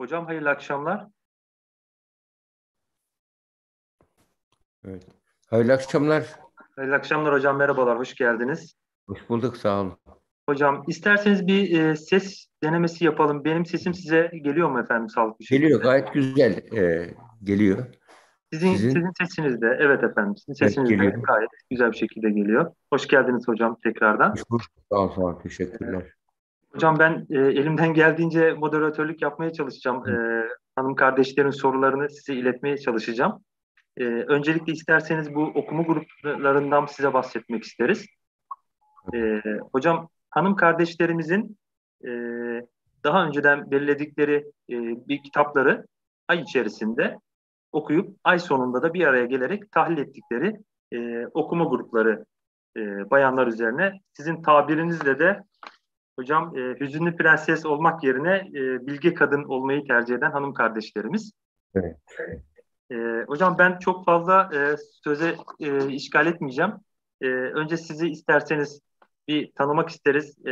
Hocam hayırlı akşamlar. Evet. Hayırlı akşamlar. Hayırlı akşamlar hocam. Merhabalar. Hoş geldiniz. Hoş bulduk. Sağ olun. Hocam isterseniz bir e, ses denemesi yapalım. Benim sesim size geliyor mu efendim sağlık? şekilde? Geliyor. Gayet güzel e, geliyor. Sizin, sizin, sizin sesiniz de evet efendim. Sizin sesiniz evet, de gayet güzel bir şekilde geliyor. Hoş geldiniz hocam tekrardan. Hoş bulduk. Sağ olun. Teşekkürler. Evet. Hocam ben e, elimden geldiğince moderatörlük yapmaya çalışacağım. E, hanım kardeşlerin sorularını size iletmeye çalışacağım. E, öncelikle isterseniz bu okuma gruplarından size bahsetmek isteriz. E, hocam hanım kardeşlerimizin e, daha önceden belirledikleri e, bir kitapları ay içerisinde okuyup ay sonunda da bir araya gelerek tahlil ettikleri e, okuma grupları e, bayanlar üzerine sizin tabirinizle de Hocam e, hüzünlü prenses olmak yerine e, bilge kadın olmayı tercih eden hanım kardeşlerimiz. Evet. E, hocam ben çok fazla e, söze e, işgal etmeyeceğim. E, önce sizi isterseniz bir tanımak isteriz, e,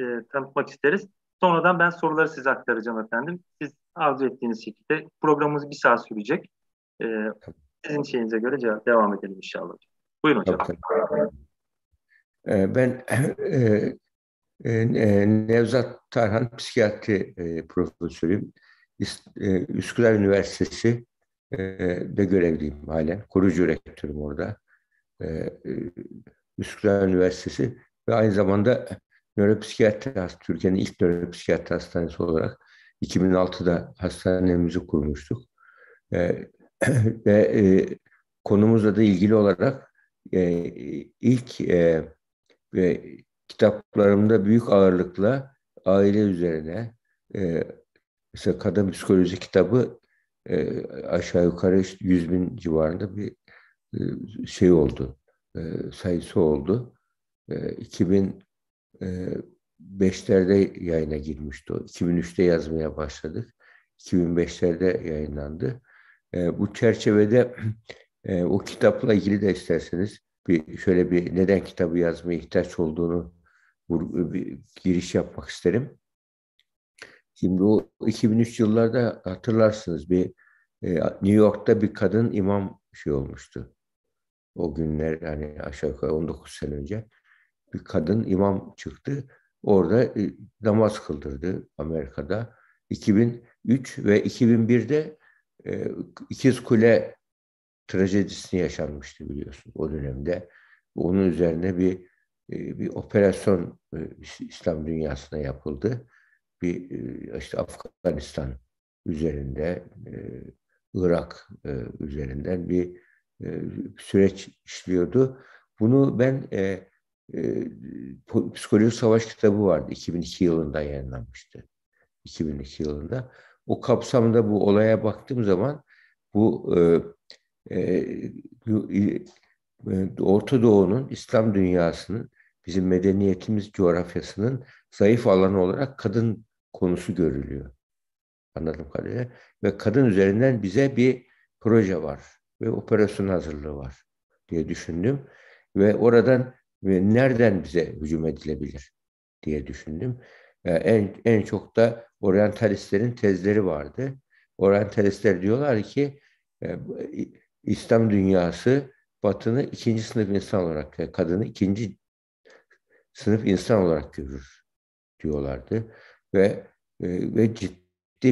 e, tanıtmak isteriz. Sonradan ben soruları size aktaracağım efendim. Siz arzu ettiğiniz şekilde programımız bir saat sürecek. E, sizin şeyinize göre cevap, devam edelim inşallah. Buyurun hocam. Tabii, tabii. E, ben e, ee, e, Nevzat Tarhan psikiyatri e, profesörüyüm. E, Üsküdar Üniversitesi de görevliyim halen. Kurucu rektörüm orada. Üsküdar Üniversitesi ve aynı zamanda nöropsikiyatri hastanesi. Türkiye'nin ilk nöropsikiyatri hastanesi olarak 2006'da hastanemizi kurmuştuk. Ve konumuzla da ilgili olarak ilk ve kitaplarımda büyük ağırlıkla aile üzerine e, mesela kadın psikoloji kitabı e, aşağı yukarı işte 100 bin civarında bir e, şey oldu. E, sayısı oldu. E, e, 2005'lerde yayına girmişti o. 2003'te yazmaya başladık. 2005'lerde yayınlandı. E, bu çerçevede e, o kitapla ilgili de isterseniz bir şöyle bir neden kitabı yazmaya ihtiyaç olduğunu e, bir giriş yapmak isterim. Şimdi o 2003 yıllarda hatırlarsınız bir e, New York'ta bir kadın imam şey olmuştu. O günler hani aşağı yukarı 19 sene önce bir kadın imam çıktı. Orada e, namaz kıldırdı Amerika'da. 2003 ve 2001'de e, İkiz Kule trajedisini yaşanmıştı biliyorsun o dönemde. Onun üzerine bir ee, bir operasyon e, İslam dünyasına yapıldı. Bir e, işte Afganistan üzerinde, e, Irak üzerinden bir süreç işliyordu. Bunu ben e, e, Psikoloji Savaş kitabı vardı. 2002 yılında yayınlanmıştı. 2002 yılında. O kapsamda bu olaya baktığım zaman bu e, e, Orta Doğu'nun, İslam dünyasının bizim medeniyetimiz coğrafyasının zayıf alanı olarak kadın konusu görülüyor. Anladım kadarıyla. Ve kadın üzerinden bize bir proje var ve operasyon hazırlığı var diye düşündüm. Ve oradan ve nereden bize hücum edilebilir diye düşündüm. Yani ee, en, en çok da oryantalistlerin tezleri vardı. Oryantalistler diyorlar ki e, İslam dünyası Batı'nı ikinci sınıf insan olarak, e, kadını ikinci sınıf insan olarak görür diyorlardı ve e, ve ciddi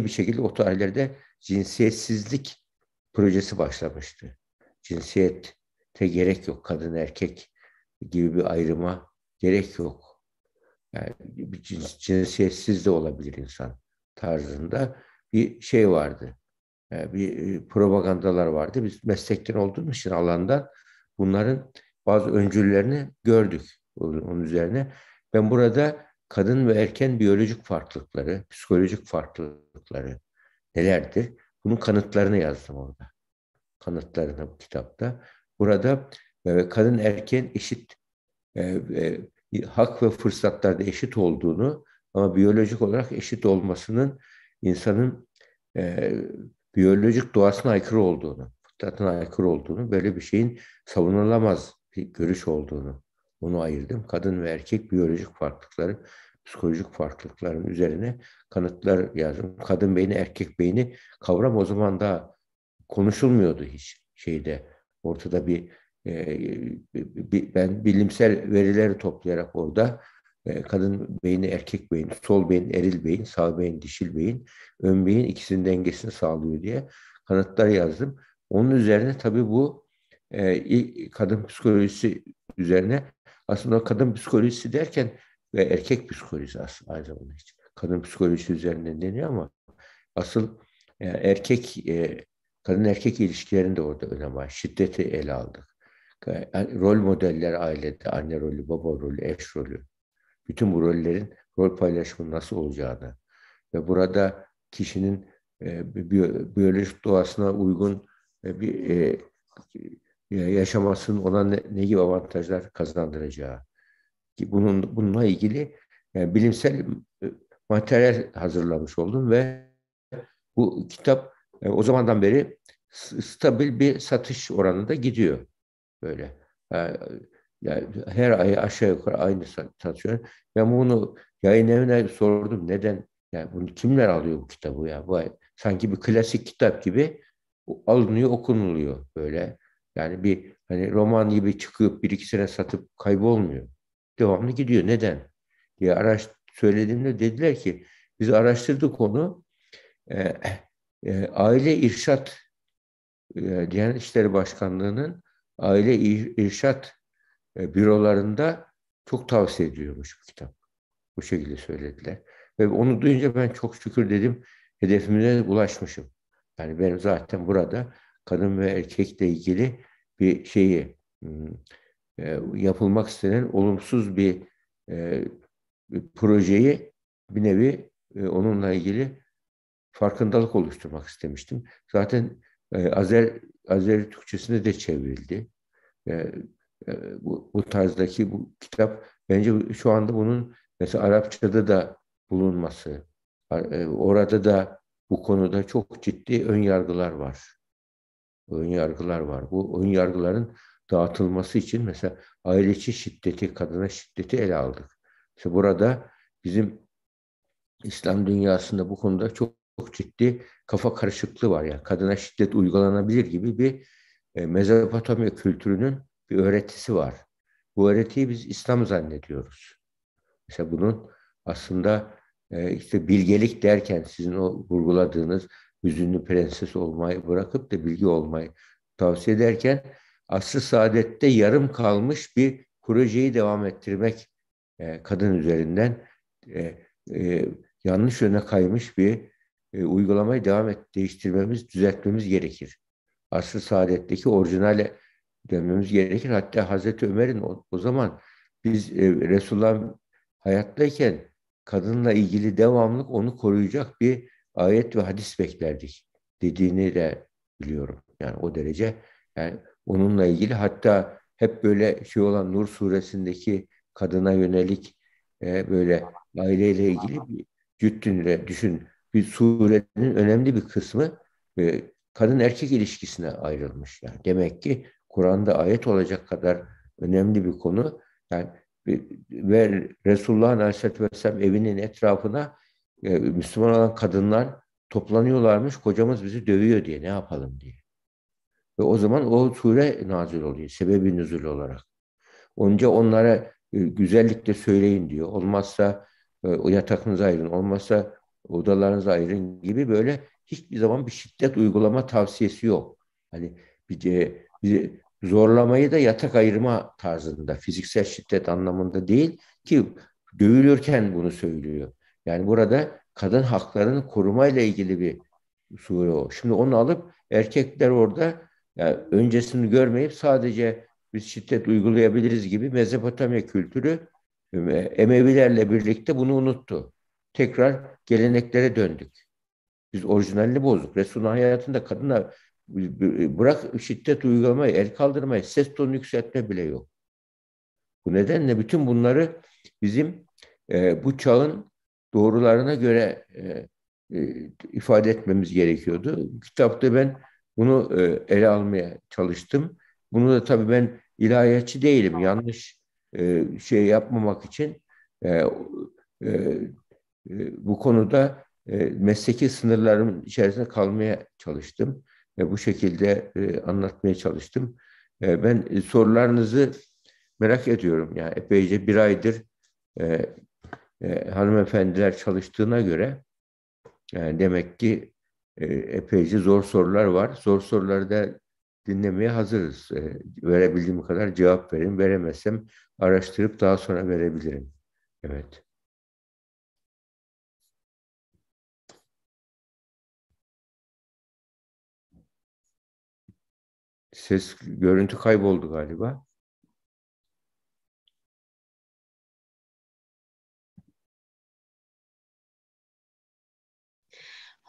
bir şekilde o tarihlerde cinsiyetsizlik projesi başlamıştı. Cinsiyete gerek yok, kadın erkek gibi bir ayrıma gerek yok. Yani bir cins, cinsiyetsiz de olabilir insan tarzında bir şey vardı. Yani e, bir e, propagandalar vardı. Biz meslekten olduğumuz için alandan bunların bazı öncüllerini gördük onun üzerine. Ben burada kadın ve erken biyolojik farklılıkları, psikolojik farklılıkları nelerdir? Bunun kanıtlarını yazdım orada. Kanıtlarını bu kitapta. Burada e, kadın erken eşit e, e, hak ve fırsatlarda eşit olduğunu ama biyolojik olarak eşit olmasının insanın e, biyolojik doğasına aykırı olduğunu, fıtratına aykırı olduğunu, böyle bir şeyin savunulamaz bir görüş olduğunu onu ayırdım. Kadın ve erkek biyolojik farklılıkları, psikolojik farklılıkların üzerine kanıtlar yazdım. Kadın beyni, erkek beyni kavram o zaman da konuşulmuyordu hiç şeyde. Ortada bir, e, bir ben bilimsel verileri toplayarak orada e, kadın beyni, erkek beyni, sol beyin, eril beyin, sağ beyin, dişil beyin, ön beyin ikisinin dengesini sağlıyor diye kanıtlar yazdım. Onun üzerine tabii bu e, kadın psikolojisi üzerine aslında kadın psikolojisi derken ve erkek psikolojisi aslında aynı zamanda hiç. Kadın psikolojisi üzerinden deniyor ama asıl yani e, erkek e, kadın erkek ilişkilerinde orada önemli Şiddeti ele aldık. Yani e, rol modeller ailede, anne rolü, baba rolü, eş rolü. Bütün bu rollerin rol paylaşımı nasıl olacağını ve burada kişinin e, biyolojik doğasına uygun e, bir e, yaşamasının ona ne, ne gibi avantajlar kazandıracağı. Ki bunun bununla ilgili yani e, bilimsel e, materyal hazırlamış oldum ve bu kitap e, o zamandan beri stabil bir satış oranında gidiyor böyle. Yani her ay aşağı yukarı aynı satıyor. Ben bunu yayın evine sordum. Neden? Yani bunu kimler alıyor bu kitabı ya? Bu sanki bir klasik kitap gibi alınıyor, okunuluyor böyle. Yani bir hani roman gibi çıkıp bir iki sene satıp kaybolmuyor. Devamlı gidiyor. Neden? diye araş söylediğimde dediler ki biz araştırdık onu. E, e, Aile Irşat e, Diyanet İşleri Başkanlığı'nın aile irşat e, bürolarında çok tavsiye ediyormuş bu kitap. Bu şekilde söylediler. Ve onu duyunca ben çok şükür dedim hedefimize ulaşmışım. Yani benim zaten burada kadın ve erkekle ilgili bir şeyi hmm, e, yapılmak istenen olumsuz bir, e, bir projeyi bir nevi e, onunla ilgili farkındalık oluşturmak istemiştim. Zaten Azer Azeri Türkçesine de çevrildi. Bu, bu tarzdaki bu kitap bence şu anda bunun mesela Arapçada da bulunması, orada da bu konuda çok ciddi ön yargılar var ön yargılar var. Bu ön yargıların dağıtılması için mesela aile içi şiddeti, kadına şiddeti ele aldık. İşte burada bizim İslam dünyasında bu konuda çok, çok ciddi kafa karışıklığı var. Yani kadına şiddet uygulanabilir gibi bir e, Mezopotamya kültürünün bir öğretisi var. Bu öğretiyi biz İslam zannediyoruz. Mesela bunun aslında e, işte bilgelik derken sizin o vurguladığınız hüzünlü prenses olmayı bırakıp da bilgi olmayı tavsiye ederken asrı saadette yarım kalmış bir projeyi devam ettirmek e, kadın üzerinden e, e, yanlış yöne kaymış bir e, uygulamayı devam et, değiştirmemiz, düzeltmemiz gerekir. Asrı saadetteki orijinale dönmemiz gerekir. Hatta Hazreti Ömer'in o, o zaman biz e, Resulullah hayattayken kadınla ilgili devamlık onu koruyacak bir ayet ve hadis beklerdik dediğini de biliyorum. Yani o derece yani onunla ilgili hatta hep böyle şey olan Nur suresindeki kadına yönelik e, böyle aileyle ilgili bir cüttünle düşün bir surenin önemli bir kısmı e, kadın erkek ilişkisine ayrılmış. Yani demek ki Kur'an'da ayet olacak kadar önemli bir konu. Yani ve Resulullah Aleyhisselatü Vesselam evinin etrafına e, Müslüman olan kadınlar toplanıyorlarmış kocamız bizi dövüyor diye ne yapalım diye. Ve o zaman o sure nazil oluyor sebebi nüzul olarak. Onca onlara e, güzellikle söyleyin diyor. Olmazsa e, o yatakınıza ayırın, olmazsa odalarınıza ayırın gibi böyle hiçbir zaman bir şiddet uygulama tavsiyesi yok. Hani bir, bir zorlamayı da yatak ayırma tarzında, fiziksel şiddet anlamında değil ki dövülürken bunu söylüyor. Yani burada kadın haklarını korumayla ilgili bir sure o. Şimdi onu alıp erkekler orada yani öncesini görmeyip sadece biz şiddet uygulayabiliriz gibi Mezopotamya kültürü e, Emevilerle birlikte bunu unuttu. Tekrar geleneklere döndük. Biz orijinalini bozduk. Resul'ün hayatında kadına bırak şiddet uygulamayı, el kaldırmayı, ses tonu yükseltme bile yok. Bu nedenle bütün bunları bizim e, bu çağın doğrularına göre e, e, ifade etmemiz gerekiyordu. Kitapta ben bunu e, ele almaya çalıştım. Bunu da tabii ben ilahiyatçı değilim. Yanlış e, şey yapmamak için e, e, e bu konuda e, mesleki sınırlarımın içerisinde kalmaya çalıştım. E, bu şekilde e, anlatmaya çalıştım. E, ben sorularınızı merak ediyorum. Yani epeyce bir aydır e, e, hanımefendiler çalıştığına göre yani e, demek ki e, epeyce zor sorular var. Zor soruları da dinlemeye hazırız. E, verebildiğim kadar cevap verin. Veremezsem araştırıp daha sonra verebilirim. Evet. Ses, görüntü kayboldu galiba.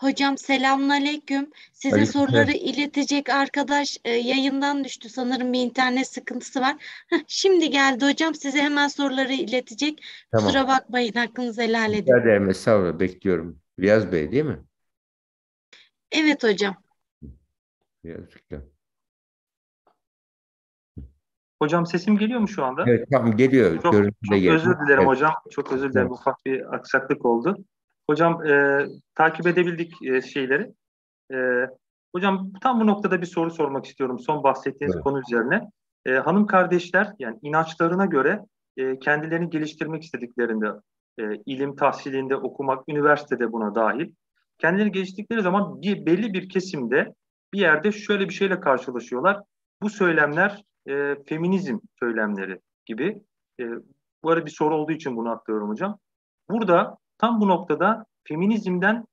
Hocam selamünaleyküm. Size Aleyküm. soruları iletecek arkadaş e, yayından düştü. Sanırım bir internet sıkıntısı var. şimdi geldi hocam. Size hemen soruları iletecek. Tamam. Kusura bakmayın. Hakkınızı helal edin. Rica ederim. Estağfurullah. Bekliyorum. Riyaz Bey değil mi? Evet hocam. Riyaz Hocam sesim geliyor mu şu anda? Evet tamam geliyor. Çok, çok özür dilerim evet. hocam. Çok özür dilerim. Evet. Ufak bir aksaklık oldu. Hocam e, takip edebildik e, şeyleri. E, hocam tam bu noktada bir soru sormak istiyorum son bahsettiğiniz evet. konu üzerine. E, hanım kardeşler yani inançlarına göre e, kendilerini geliştirmek istediklerinde e, ilim tahsilinde okumak, üniversitede buna dahil. Kendileri geliştikleri zaman bir belli bir kesimde bir yerde şöyle bir şeyle karşılaşıyorlar. Bu söylemler e, feminizm söylemleri gibi. E, bu arada bir soru olduğu için bunu atlıyorum hocam. Burada Tam bu noktada feminizmden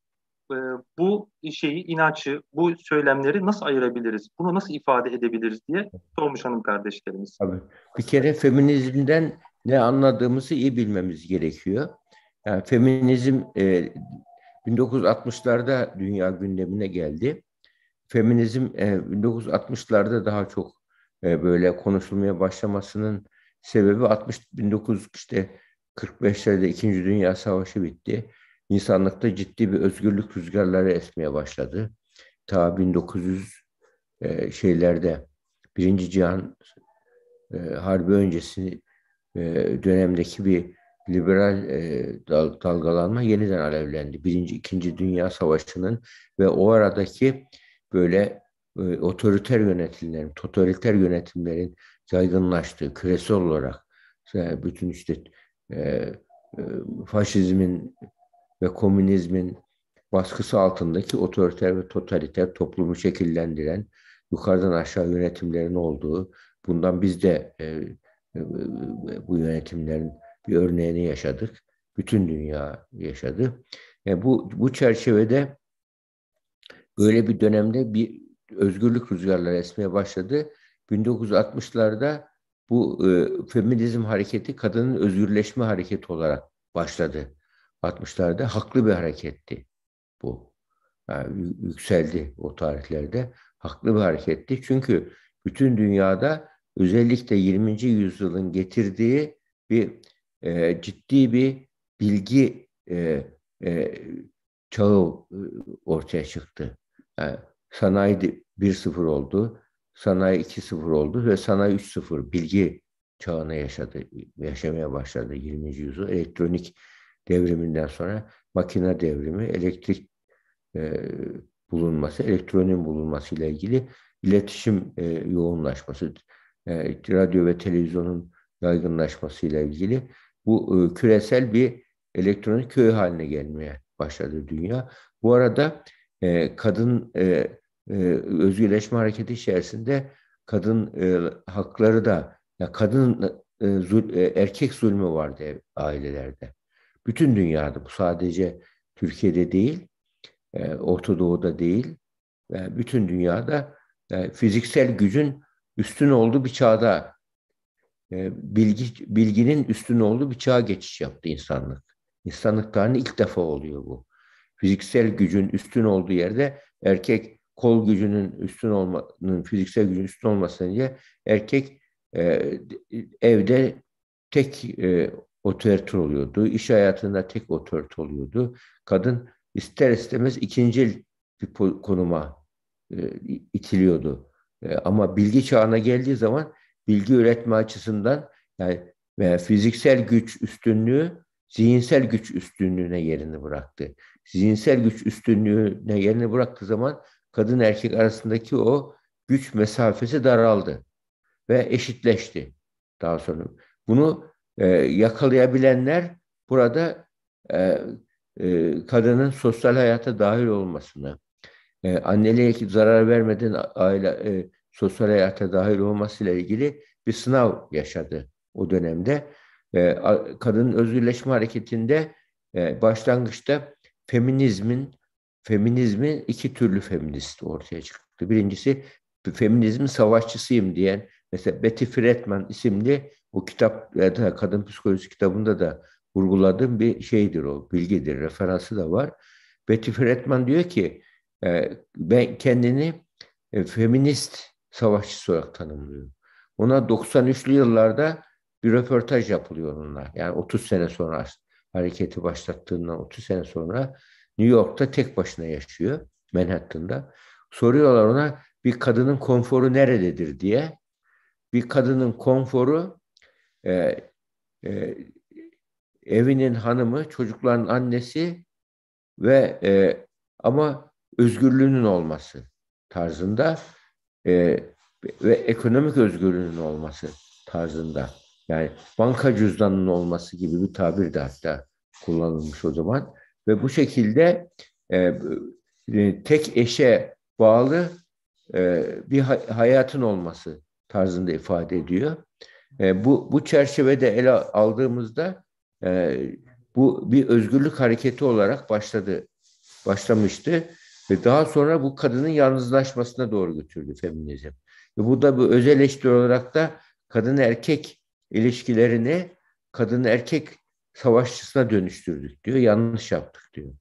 e, bu şeyi, inançı, bu söylemleri nasıl ayırabiliriz? Bunu nasıl ifade edebiliriz diye sormuş hanım kardeşlerimiz. Tabii. Bir kere feminizmden ne anladığımızı iyi bilmemiz gerekiyor. Yani feminizm e, 1960'larda dünya gündemine geldi. Feminizm e, 1960'larda daha çok e, böyle konuşulmaya başlamasının sebebi 60 19 işte 45'lerde İkinci Dünya Savaşı bitti. İnsanlıkta ciddi bir özgürlük rüzgarları esmeye başladı. Ta 1900 e, şeylerde Birinci Cihan e, Harbi öncesi e, dönemdeki bir liberal e, dal, dalgalanma yeniden alevlendi. Birinci, ikinci Dünya Savaşı'nın ve o aradaki böyle e, otoriter yönetimlerin, totaliter yönetimlerin yaygınlaştığı küresel olarak e, bütün işte e, e, faşizmin ve komünizmin baskısı altındaki otoriter ve totaliter toplumu şekillendiren yukarıdan aşağı yönetimlerin olduğu, bundan biz de e, e, bu yönetimlerin bir örneğini yaşadık. Bütün dünya yaşadı. Yani bu, bu çerçevede böyle bir dönemde bir özgürlük rüzgarları esmeye başladı. 1960'larda bu e, feminizm hareketi kadının özgürleşme hareketi olarak başladı. 60'larda haklı bir hareketti bu. Yani yükseldi o tarihlerde. Haklı bir hareketti. Çünkü bütün dünyada özellikle 20. yüzyılın getirdiği bir e, ciddi bir bilgi e, e, çağı e, ortaya çıktı. Yani sanayi 1-0 oldu, Sanayi 2.0 oldu ve sanayi 3.0 bilgi çağına yaşadı, yaşamaya başladı 20. yüzyıl. Elektronik devriminden sonra makine devrimi, elektrik e, bulunması, elektronin bulunmasıyla ilgili iletişim e, yoğunlaşması, e, radyo ve televizyonun yaygınlaşmasıyla ilgili bu e, küresel bir elektronik köy haline gelmeye başladı dünya. Bu arada e, kadın e, e, özgürleşme hareketi içerisinde kadın e, hakları da ya kadın e, e, erkek zulmü vardı ailelerde. Bütün dünyada bu sadece Türkiye'de değil, Orta Doğu'da değil, e, bütün dünyada fiziksel gücün üstün olduğu bir çağda bilgi bilginin üstün olduğu bir çağa geçiş yaptı insanlık. İnsanlık tarihinde ilk defa oluyor bu. Fiziksel gücün üstün olduğu yerde erkek kol gücünün üstün olmanın, fiziksel gücün üstün olmasın diye erkek e, evde tek e, otorite oluyordu. İş hayatında tek otorite oluyordu. Kadın ister istemez ikinci bir konuma e, itiliyordu. E, ama bilgi çağına geldiği zaman bilgi üretme açısından yani veya fiziksel güç üstünlüğü zihinsel güç üstünlüğüne yerini bıraktı. Zihinsel güç üstünlüğüne yerini bıraktığı zaman kadın erkek arasındaki o güç mesafesi daraldı ve eşitleşti daha sonra. Bunu e, yakalayabilenler burada e, e, kadının sosyal hayata dahil olmasını, e, anneliğe zarar vermeden aile e, sosyal hayata dahil olmasıyla ilgili bir sınav yaşadı o dönemde. E, kadının özgürleşme hareketinde e, başlangıçta feminizmin feminizmin iki türlü feminist ortaya çıktı. Birincisi feminizm savaşçısıyım diyen mesela Betty Friedman isimli bu kitap kadın psikolojisi kitabında da vurguladığım bir şeydir o bilgidir referansı da var. Betty Friedman diyor ki ben kendini e, feminist savaşçısı olarak tanımlıyorum. Ona 93'lü yıllarda bir röportaj yapılıyor onunla. Yani 30 sene sonra hareketi başlattığından 30 sene sonra New York'ta tek başına yaşıyor Manhattan'da. Soruyorlar ona bir kadının konforu nerededir diye. Bir kadının konforu e, e, evinin hanımı, çocukların annesi ve e, ama özgürlüğünün olması tarzında e, ve ekonomik özgürlüğünün olması tarzında. Yani banka cüzdanının olması gibi bir tabir de hatta kullanılmış o zaman. Ve bu şekilde e, e, tek eşe bağlı e, bir hayatın olması tarzında ifade ediyor. E, bu, bu çerçevede ele aldığımızda e, bu bir özgürlük hareketi olarak başladı, başlamıştı. Ve daha sonra bu kadının yalnızlaşmasına doğru götürdü feminizm. Ve bu da bu özelleştir olarak da kadın erkek ilişkilerini, kadın erkek savaşçısına dönüştürdük diyor. Yanlış yaptık diyor.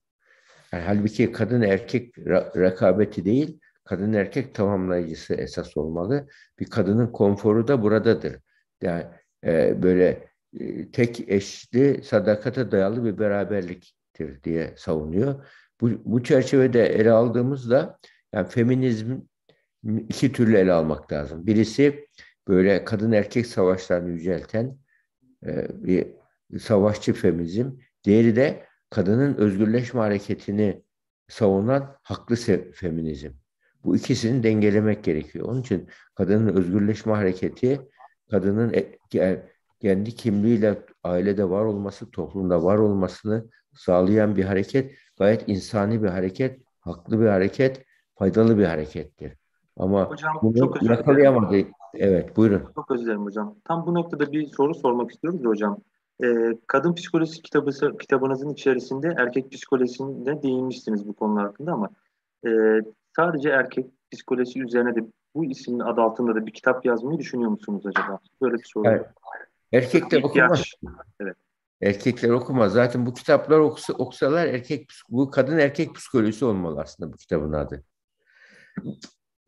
Yani halbuki kadın erkek rekabeti değil, kadın erkek tamamlayıcısı esas olmalı. Bir kadının konforu da buradadır. Yani e, böyle e, tek eşli, sadakate dayalı bir beraberliktir diye savunuyor. Bu, bu çerçevede ele aldığımızda yani feminizm iki türlü ele almak lazım. Birisi böyle kadın erkek savaşlarını yücelten e, bir savaşçı feminizm, diğeri de kadının özgürleşme hareketini savunan haklı feminizm. Bu ikisini dengelemek gerekiyor. Onun için kadının özgürleşme hareketi, kadının e, kendi kimliğiyle ailede var olması, toplumda var olmasını sağlayan bir hareket, gayet insani bir hareket, haklı bir hareket, faydalı bir harekettir. Ama hocam, bunu çok özür yakalayamadı. Evet, buyurun. Çok özür dilerim hocam. Tam bu noktada bir soru sormak istiyoruz hocam. Ee, kadın psikolojisi kitabı, kitabınızın içerisinde erkek psikolojisine değinmişsiniz bu konular hakkında ama e, sadece erkek psikolojisi üzerine de bu ismin adı altında da bir kitap yazmayı düşünüyor musunuz acaba? Böyle bir soru. Evet. Erkekler okumaz. Evet. Erkekler okumaz. Zaten bu kitaplar okusa, okusalar erkek bu kadın erkek psikolojisi olmalı aslında bu kitabın adı.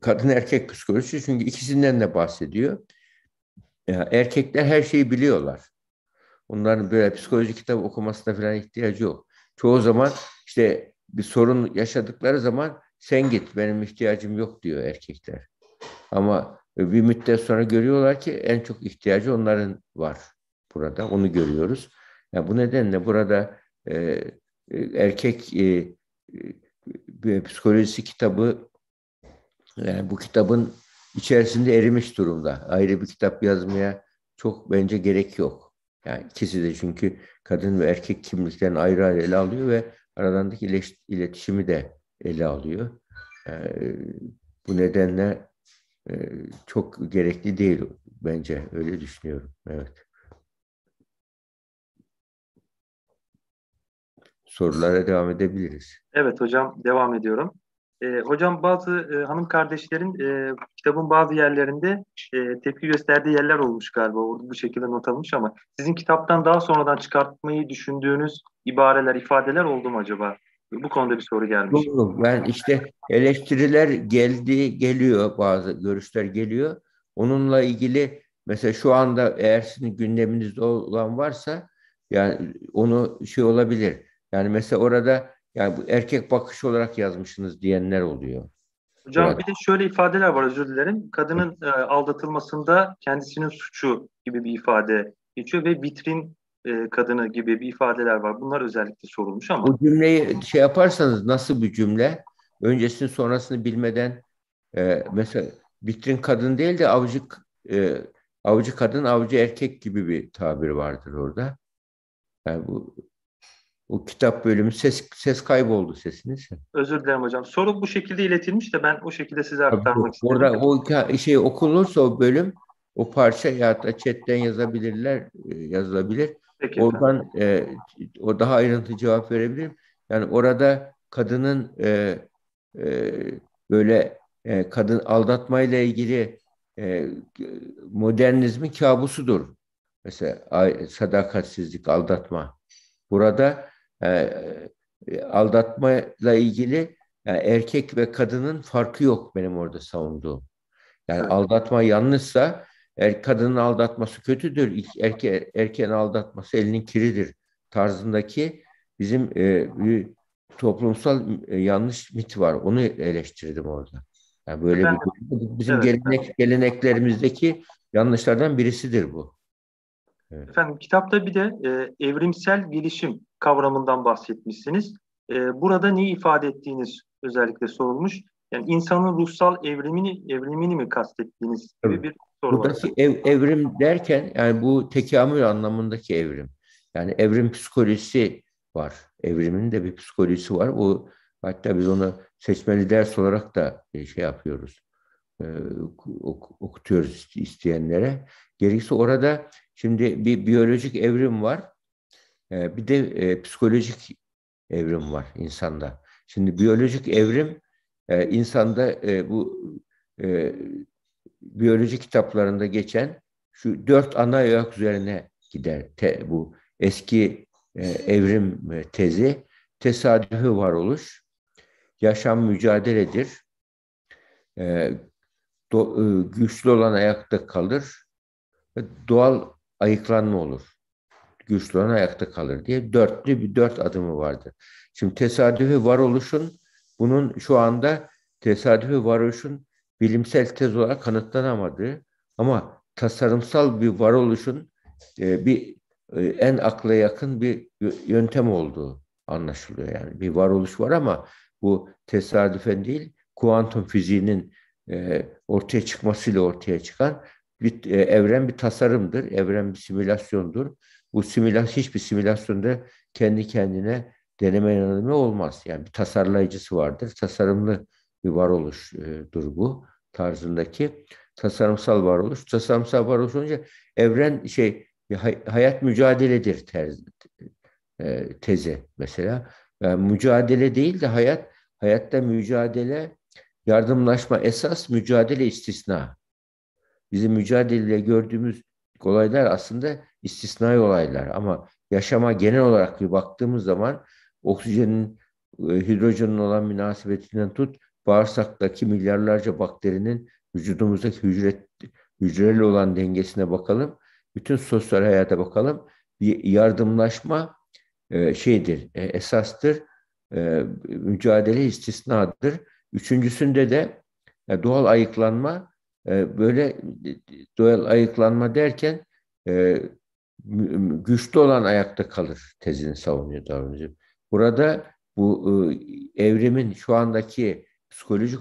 Kadın erkek psikolojisi çünkü ikisinden de bahsediyor. erkekler her şeyi biliyorlar. Onların böyle psikoloji kitabı okumasına falan ihtiyacı yok. Çoğu zaman işte bir sorun yaşadıkları zaman sen git benim ihtiyacım yok diyor erkekler. Ama bir müddet sonra görüyorlar ki en çok ihtiyacı onların var burada. Onu görüyoruz. Yani bu nedenle burada e, e erkek e, e, psikolojisi kitabı yani bu kitabın içerisinde erimiş durumda. Ayrı bir kitap yazmaya çok bence gerek yok. Yani ikisi de çünkü kadın ve erkek kimliklerini ayrı ayrı ele alıyor ve aradandaki iletişimi de ele alıyor. Yani bu nedenle e, çok gerekli değil bence öyle düşünüyorum. Evet. Sorulara devam edebiliriz. Evet hocam devam ediyorum. E, hocam bazı e, hanım kardeşlerin e, kitabın bazı yerlerinde e, tepki gösterdiği yerler olmuş galiba. Orada bu şekilde not almış ama sizin kitaptan daha sonradan çıkartmayı düşündüğünüz ibareler, ifadeler oldu mu acaba? Bu konuda bir soru gelmiş. Doğru. Ben işte eleştiriler geldi, geliyor bazı görüşler geliyor. Onunla ilgili mesela şu anda eğer sizin gündeminizde olan varsa yani onu şey olabilir. Yani mesela orada yani bu erkek bakış olarak yazmışsınız diyenler oluyor. Hocam Murat. bir de şöyle ifadeler var özür dilerim. Kadının e, aldatılmasında kendisinin suçu gibi bir ifade geçiyor ve vitrin e, kadını gibi bir ifadeler var. Bunlar özellikle sorulmuş ama. Bu cümleyi şey yaparsanız nasıl bir cümle? Öncesini sonrasını bilmeden e, mesela vitrin kadın değil de avcı e, avcı kadın avcı erkek gibi bir tabir vardır orada. Yani bu o kitap bölümü ses ses kayboldu sesiniz. Özür dilerim hocam. Soru bu şekilde iletilmiş de ben o şekilde size aktarmak istedim. Orada o şey okunursa o bölüm o parça ya da chatten yazabilirler e, yazılabilir. Peki Oradan e, o daha ayrıntı cevap verebilirim. Yani orada kadının e, e, böyle e, kadın aldatmayla ilgili e, modernizmin kabusudur. Mesela sadakatsizlik, aldatma. Burada e, e, aldatmayla ilgili yani e, erkek ve kadının farkı yok benim orada savunduğum. Yani aldatma yanlışsa er, kadının aldatması kötüdür, erke, erkeğin aldatması elinin kiridir tarzındaki bizim e, bir toplumsal e, yanlış mit var. Onu eleştirdim orada. Yani böyle bir bizim evet, gelenek geleneklerimizdeki yanlışlardan birisidir bu. Efendim kitapta bir de e, evrimsel gelişim kavramından bahsetmişsiniz. E, burada ne ifade ettiğiniz özellikle sorulmuş. Yani insanın ruhsal evrimini evrimini mi kastettiğiniz gibi evet. bir soru Buradaki var. Ev, evrim derken yani bu tekamül anlamındaki evrim. Yani evrim psikolojisi var. Evrimin de bir psikolojisi var. O hatta biz onu seçmeli ders olarak da e, şey yapıyoruz. E, okutuyoruz isteyenlere. Gerekirse orada şimdi bir biyolojik evrim var. Ee, bir de e, psikolojik evrim var insanda. Şimdi biyolojik evrim e, insanda e, bu e, biyoloji kitaplarında geçen şu dört ana ayak üzerine gider te, bu eski e, evrim tezi tesadüfi varoluş yaşam mücadeledir e, do, e, güçlü olan ayakta kalır ve doğal ayıklanma olur güçlü olan ayakta kalır diye dörtlü bir dört adımı vardır. Şimdi tesadüfi varoluşun bunun şu anda tesadüfi varoluşun bilimsel tez olarak kanıtlanamadığı ama tasarımsal bir varoluşun e, bir e, en akla yakın bir yöntem olduğu anlaşılıyor yani. Bir varoluş var ama bu tesadüfen değil, kuantum fiziğinin e, ortaya çıkmasıyla ortaya çıkan bir e, evren bir tasarımdır, evren bir simülasyondur bu simülasyon hiçbir simülasyonda kendi kendine deneme yanılımı olmaz. Yani bir tasarlayıcısı vardır. Tasarımlı bir varoluştur e, bu tarzındaki tasarımsal varoluş. Tasarımsal varoluş olunca evren şey hayat mücadeledir terz, e, tezi mesela. Yani mücadele değil de hayat, hayatta mücadele, yardımlaşma esas mücadele istisna. Bizim mücadeleyle gördüğümüz olaylar aslında istisnai olaylar ama yaşama genel olarak bir baktığımız zaman oksijenin e, hidrojenin olan münasebetinden tut bağırsaktaki milyarlarca bakterinin vücudumuzdaki hücre, hücreli olan dengesine bakalım. Bütün sosyal hayata bakalım. Bir yardımlaşma e, şeydir, e, esastır. mücadele istisnadır. Üçüncüsünde de doğal ayıklanma ee, böyle e, doğal ayıklanma derken e, güçlü olan ayakta kalır tezini savunuyor Darwinizm. Burada bu e, evrimin şu andaki psikolojik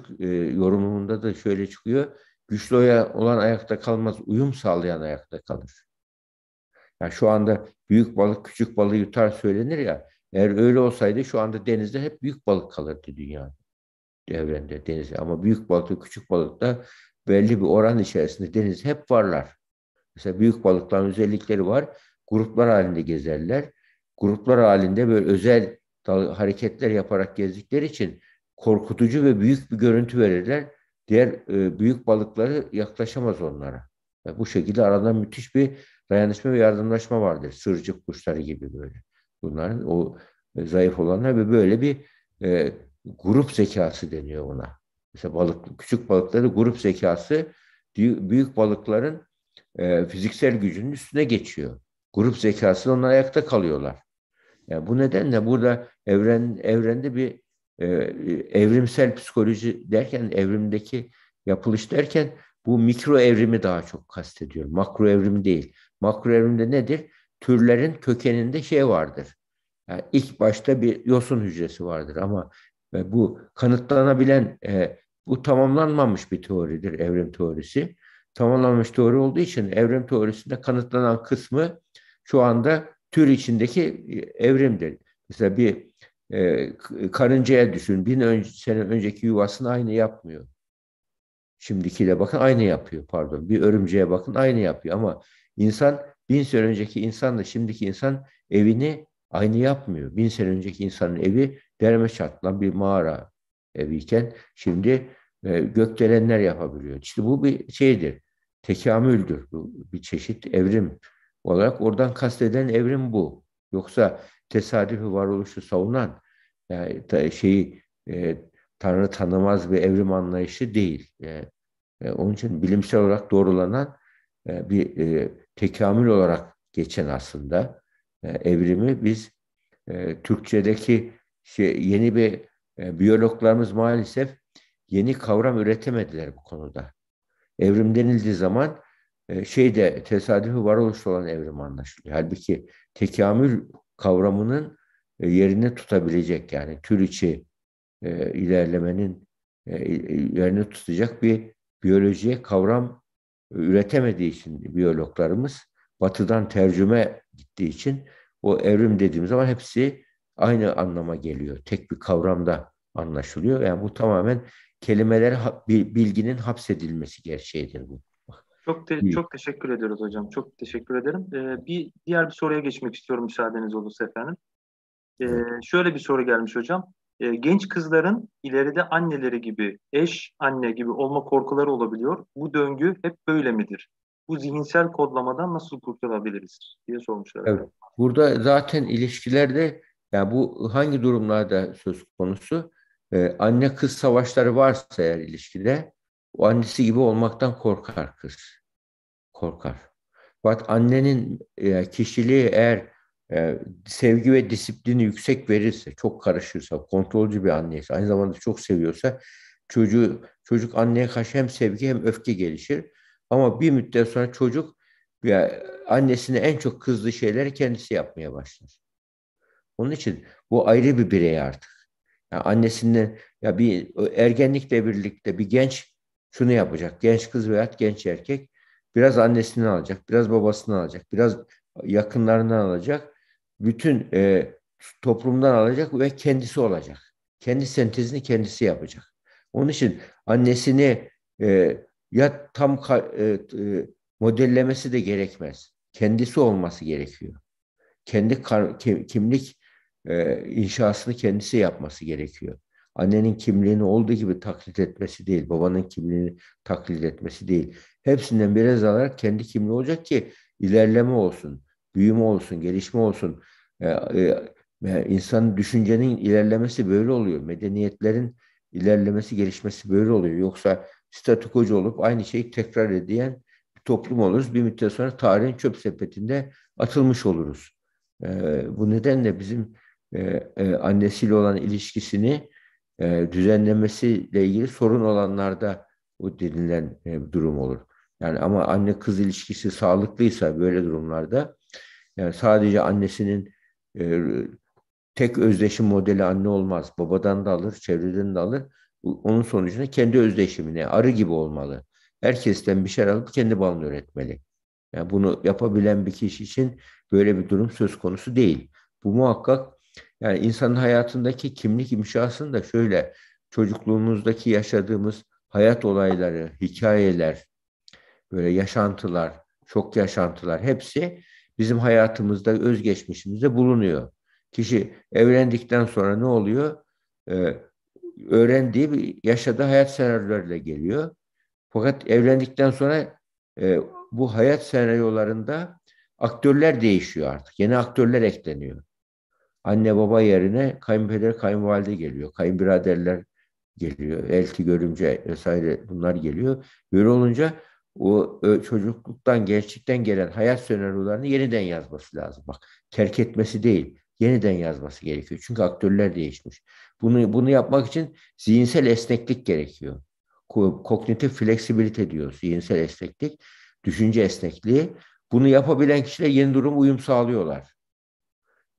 yorumunda da şöyle çıkıyor. Güçlü olan ayakta kalmaz, uyum sağlayan ayakta kalır. Yani şu anda büyük balık küçük balığı yutar söylenir ya. Eğer öyle olsaydı şu anda denizde hep büyük balık kalırdı dünya evrende denizde. Ama büyük balıkta küçük balıkta belli bir oran içerisinde deniz hep varlar. Mesela büyük balıkların özellikleri var. Gruplar halinde gezerler. Gruplar halinde böyle özel hareketler yaparak gezdikleri için korkutucu ve büyük bir görüntü verirler. Diğer e, büyük balıkları yaklaşamaz onlara. Yani bu şekilde arada müthiş bir dayanışma ve yardımlaşma vardır. Sırcık kuşları gibi böyle. Bunların o e, zayıf olanlar ve böyle bir e, grup zekası deniyor ona. Mesela balık, küçük balıkların grup zekası büyük balıkların e, fiziksel gücünün üstüne geçiyor. Grup zekası onlar ayakta kalıyorlar. Yani bu nedenle burada evren evrende bir e, evrimsel psikoloji derken evrimdeki yapılış derken bu mikro evrimi daha çok kastediyor. Makro evrim değil. Makro evrimde nedir? Türlerin kökeninde şey vardır. Yani ilk başta bir yosun hücresi vardır ama ve bu kanıtlanabilen e, bu tamamlanmamış bir teoridir evrim teorisi. Tamamlanmış teori olduğu için evrim teorisinde kanıtlanan kısmı şu anda tür içindeki e, evrimdir. Mesela bir e, karıncaya düşün. Bin önce, sene önceki yuvasını aynı yapmıyor. Şimdikiyle bakın aynı yapıyor pardon. Bir örümceğe bakın aynı yapıyor ama insan bin sene önceki insanla şimdiki insan evini aynı yapmıyor. Bin sene önceki insanın evi derme çatılan bir mağara eviyken şimdi e, gökdelenler yapabiliyor. İşte bu bir şeydir, tekamüldür, bu bir çeşit evrim olarak. Oradan kasteden evrim bu. Yoksa tesadüfi varoluşu savunan yani e, şeyi e, Tanrı tanımaz bir evrim anlayışı değil. E, e, onun için bilimsel olarak doğrulanan e, bir e, tekamül olarak geçen aslında e, evrimi biz e, Türkçedeki şey, yeni bir e, biyologlarımız maalesef yeni kavram üretemediler bu konuda. Evrim denildiği zaman şeyde tesadüfi varoluş olan evrim anlaşılıyor. Halbuki tekamül kavramının yerini tutabilecek yani tür içi e, ilerlemenin e, yerini tutacak bir biyolojiye kavram üretemediği için biyologlarımız batıdan tercüme gittiği için o evrim dediğimiz zaman hepsi aynı anlama geliyor. Tek bir kavramda anlaşılıyor. Yani bu tamamen kelimelere bilginin hapsedilmesi gerçeğidir bu. Çok te- İyi. çok teşekkür ediyoruz hocam. Çok teşekkür ederim. Ee, bir diğer bir soruya geçmek istiyorum müsaadeniz olursa efendim. Ee, şöyle bir soru gelmiş hocam. Ee, genç kızların ileride anneleri gibi, eş anne gibi olma korkuları olabiliyor. Bu döngü hep böyle midir? bu zihinsel kodlamadan nasıl kurtulabiliriz diye sormuşlar. Evet. Burada zaten ilişkilerde yani bu hangi durumlarda söz konusu? Ee, anne kız savaşları varsa eğer ilişkide o annesi gibi olmaktan korkar kız. Korkar. Fakat annenin e, kişiliği eğer e, sevgi ve disiplini yüksek verirse, çok karışırsa, kontrolcü bir anneyse, aynı zamanda çok seviyorsa çocuğu çocuk anneye karşı hem sevgi hem öfke gelişir ama bir müddet sonra çocuk ya, annesine en çok kızdığı şeyleri kendisi yapmaya başlar. Onun için bu ayrı bir birey artık. Yani annesinden ya bir ergenlikle birlikte bir genç şunu yapacak. Genç kız veya genç erkek biraz annesinden alacak, biraz babasından alacak, biraz yakınlarından alacak, bütün e, toplumdan alacak ve kendisi olacak. Kendi sentezini kendisi yapacak. Onun için annesini e, ya tam e, e, modellemesi de gerekmez. Kendisi olması gerekiyor. Kendi kar, kimlik e, inşasını kendisi yapması gerekiyor. Annenin kimliğini olduğu gibi taklit etmesi değil, babanın kimliğini taklit etmesi değil. Hepsinden biraz alarak kendi kimliği olacak ki ilerleme olsun, büyüme olsun, gelişme olsun. E, e, insanın düşüncenin ilerlemesi böyle oluyor. Medeniyetlerin ilerlemesi, gelişmesi böyle oluyor. Yoksa statikocu olup aynı şeyi tekrar edeyen bir toplum oluruz. Bir müddet sonra tarihin çöp sepetinde atılmış oluruz. E, bu nedenle bizim e, e, annesiyle olan ilişkisini e, düzenlemesiyle ilgili sorun olanlarda o denilen e, durum olur. Yani ama anne kız ilişkisi sağlıklıysa böyle durumlarda yani sadece annesinin e, tek özdeşim modeli anne olmaz. Babadan da alır, çevreden de alır. Onun sonucunda kendi özdeşimine, arı gibi olmalı. Herkesten bir şey alıp kendi balını üretmeli. Yani bunu yapabilen bir kişi için böyle bir durum söz konusu değil. Bu muhakkak yani insanın hayatındaki kimlik inşasını şöyle çocukluğumuzdaki yaşadığımız hayat olayları, hikayeler, böyle yaşantılar, çok yaşantılar hepsi bizim hayatımızda, özgeçmişimizde bulunuyor. Kişi evlendikten sonra ne oluyor? Ee, öğrendiği, yaşadığı hayat senaryolarıyla geliyor. Fakat evlendikten sonra e, bu hayat senaryolarında aktörler değişiyor artık. Yeni aktörler ekleniyor. Anne baba yerine kayınpeder, kayınvalide geliyor. Kayınbiraderler geliyor. Elti görümce vesaire bunlar geliyor. Böyle olunca o çocukluktan, gençlikten gelen hayat senaryolarını yeniden yazması lazım. Bak terk etmesi değil, yeniden yazması gerekiyor. Çünkü aktörler değişmiş. Bunu, bunu yapmak için zihinsel esneklik gerekiyor. Kognitif fleksibilite diyor zihinsel esneklik, düşünce esnekliği. Bunu yapabilen kişiler yeni durum uyum sağlıyorlar.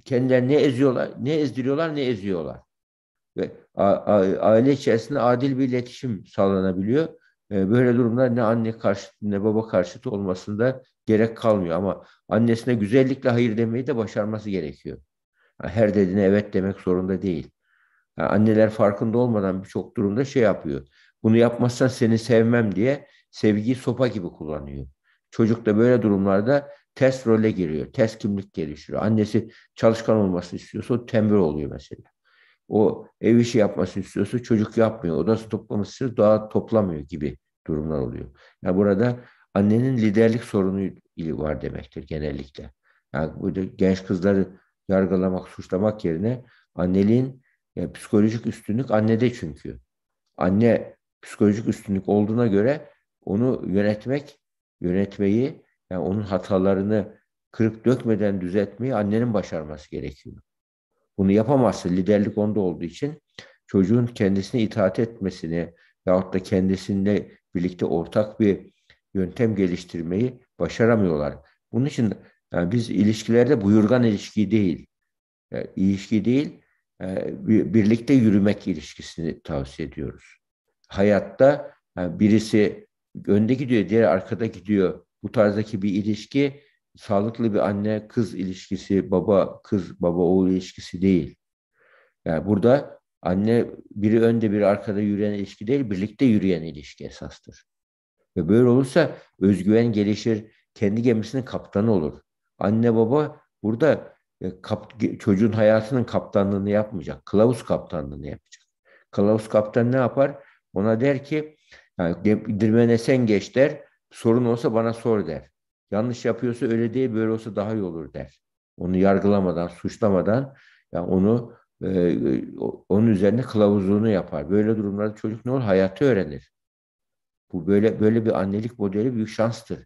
Kendilerini ne eziyorlar, ne ezdiriyorlar, ne eziyorlar. Ve aile içerisinde adil bir iletişim sağlanabiliyor. E, böyle durumlar ne anne karşıtı ne baba karşıtı olmasında gerek kalmıyor ama annesine güzellikle hayır demeyi de başarması gerekiyor. Her dediğine evet demek zorunda değil. Yani anneler farkında olmadan birçok durumda şey yapıyor. Bunu yapmazsan seni sevmem diye sevgiyi sopa gibi kullanıyor. Çocuk da böyle durumlarda test role giriyor. test kimlik gelişiyor. Annesi çalışkan olmasını istiyorsa o tembel oluyor mesela. O ev işi yapmasını istiyorsa çocuk yapmıyor. Odası toplaması daha toplamıyor gibi durumlar oluyor. Yani burada annenin liderlik sorunu var demektir genellikle. Yani burada genç kızları yargılamak, suçlamak yerine annenin yani psikolojik üstünlük annede çünkü. Anne psikolojik üstünlük olduğuna göre onu yönetmek, yönetmeyi yani onun hatalarını kırıp dökmeden düzeltmeyi annenin başarması gerekiyor. Bunu yapamazsa liderlik onda olduğu için çocuğun kendisine itaat etmesini yahut da kendisinde birlikte ortak bir yöntem geliştirmeyi başaramıyorlar. Bunun için yani biz ilişkilerde buyurgan ilişki değil, yani ilişki değil, ee, birlikte yürümek ilişkisini tavsiye ediyoruz. Hayatta e, birisi önde gidiyor, diğeri arkada gidiyor. Bu tarzdaki bir ilişki sağlıklı bir anne kız ilişkisi, baba kız baba oğul ilişkisi değil. Yani burada anne biri önde biri arkada yürüyen ilişki değil, birlikte yürüyen ilişki esastır. Ve böyle olursa özgüven gelişir, kendi gemisinin kaptanı olur. Anne baba burada e, kap, çocuğun hayatının kaptanlığını yapmayacak. Kılavuz kaptanlığını yapacak. Kılavuz kaptan ne yapar? Ona der ki yani dirmene sen geç der. Sorun olsa bana sor der. Yanlış yapıyorsa öyle değil böyle olsa daha iyi olur der. Onu yargılamadan, suçlamadan yani onu e, onun üzerine kılavuzluğunu yapar. Böyle durumlarda çocuk ne olur? Hayatı öğrenir. Bu böyle böyle bir annelik modeli büyük şanstır.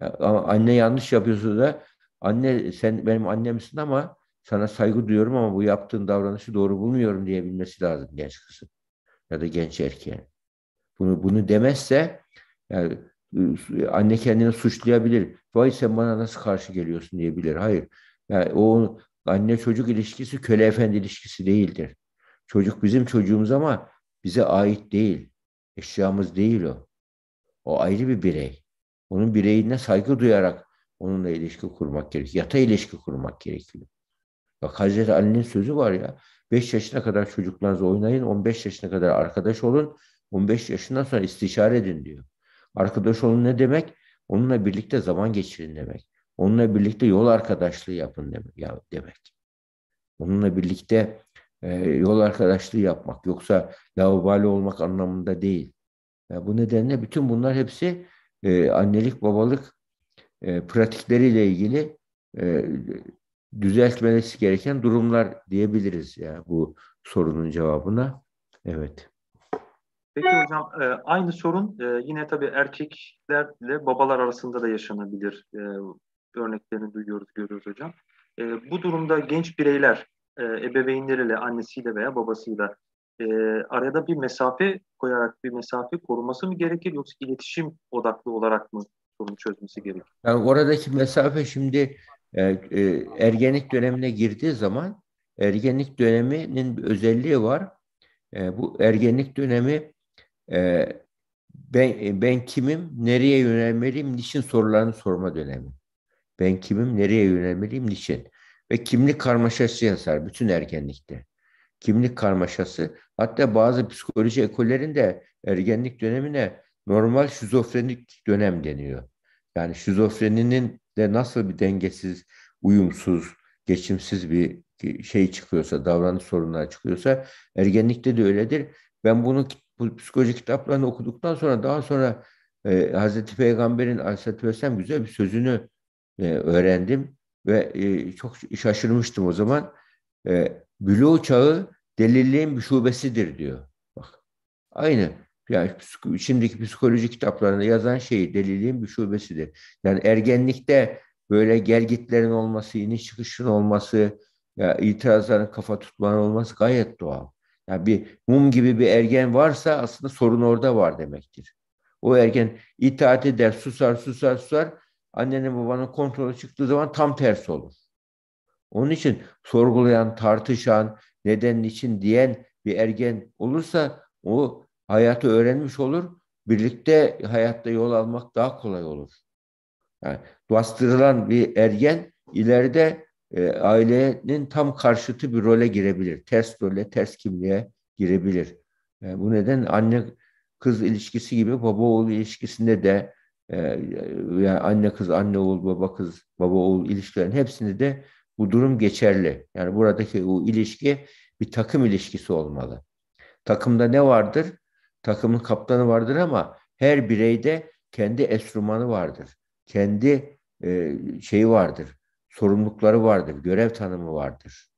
Yani ama anne yanlış yapıyorsa da anne sen benim annemsin ama sana saygı duyuyorum ama bu yaptığın davranışı doğru bulmuyorum diyebilmesi lazım genç kızın ya da genç erkeğin. Bunu bunu demezse yani e, anne kendini suçlayabilir. Vay sen bana nasıl karşı geliyorsun diyebilir. Hayır. Yani o anne çocuk ilişkisi köle efendi ilişkisi değildir. Çocuk bizim çocuğumuz ama bize ait değil. Eşyamız değil o. O ayrı bir birey. Onun bireyine saygı duyarak Onunla ilişki kurmak gerekiyor. Yata ilişki kurmak gerekiyor. Bak Hazreti Ali'nin sözü var ya. 5 yaşına kadar çocuklarınızla oynayın. 15 yaşına kadar arkadaş olun. 15 yaşından sonra istişare edin diyor. Arkadaş olun ne demek? Onunla birlikte zaman geçirin demek. Onunla birlikte yol arkadaşlığı yapın demek. Onunla birlikte e, yol arkadaşlığı yapmak. Yoksa lavabali olmak anlamında değil. Yani bu nedenle bütün bunlar hepsi e, annelik, babalık e, pratikleriyle ilgili e, düzeltmesi gereken durumlar diyebiliriz ya yani bu sorunun cevabına. Evet. Peki hocam e, aynı sorun e, yine tabii erkeklerle babalar arasında da yaşanabilir e, örneklerini duyuyoruz, görüyoruz hocam. Bu durumda genç bireyler ebeveynleriyle, annesiyle veya babasıyla arada bir mesafe koyarak bir mesafe koruması mı gerekir yoksa iletişim odaklı olarak mı sorunu çözmesi gerekiyor. Yani oradaki mesafe şimdi e, e, ergenlik dönemine girdiği zaman ergenlik döneminin bir özelliği var. E, bu ergenlik dönemi e, ben, e, ben kimim, nereye yönelmeliyim, niçin sorularını sorma dönemi. Ben kimim, nereye yönelmeliyim, niçin? Ve kimlik karmaşası yazar bütün ergenlikte. Kimlik karmaşası. Hatta bazı psikoloji ekollerinde ergenlik dönemine normal şizofrenik dönem deniyor. Yani şizofreninin de nasıl bir dengesiz, uyumsuz, geçimsiz bir şey çıkıyorsa, davranış sorunları çıkıyorsa ergenlikte de öyledir. Ben bunu bu psikoloji kitaplarını okuduktan sonra daha sonra e, Hazreti Peygamber'in Aleyhisselatü Vesselam güzel bir sözünü e, öğrendim ve e, çok şaşırmıştım o zaman. E, Bülü çağı delilliğin bir şubesidir diyor. Bak aynı yani şimdiki psikoloji kitaplarında yazan şey deliliğin bir şubesidir. Yani ergenlikte böyle gergitlerin olması, iniş çıkışın olması, ya itirazların kafa tutmanın olması gayet doğal. Yani bir mum gibi bir ergen varsa aslında sorun orada var demektir. O ergen itaat eder, susar, susar, susar. Annenin babanın kontrolü çıktığı zaman tam tersi olur. Onun için sorgulayan, tartışan, neden için diyen bir ergen olursa o hayatı öğrenmiş olur. Birlikte hayatta yol almak daha kolay olur. Yani bastırılan bir ergen ileride e, ailenin tam karşıtı bir role girebilir. Ters role, ters kimliğe girebilir. Yani e, bu neden anne kız ilişkisi gibi baba oğul ilişkisinde de e, yani anne kız, anne oğul, baba kız, baba oğul ilişkilerin hepsinde de bu durum geçerli. Yani buradaki o ilişki bir takım ilişkisi olmalı. Takımda ne vardır? takımın kaptanı vardır ama her bireyde kendi enstrümanı vardır. Kendi e, şeyi vardır. Sorumlulukları vardır. Görev tanımı vardır.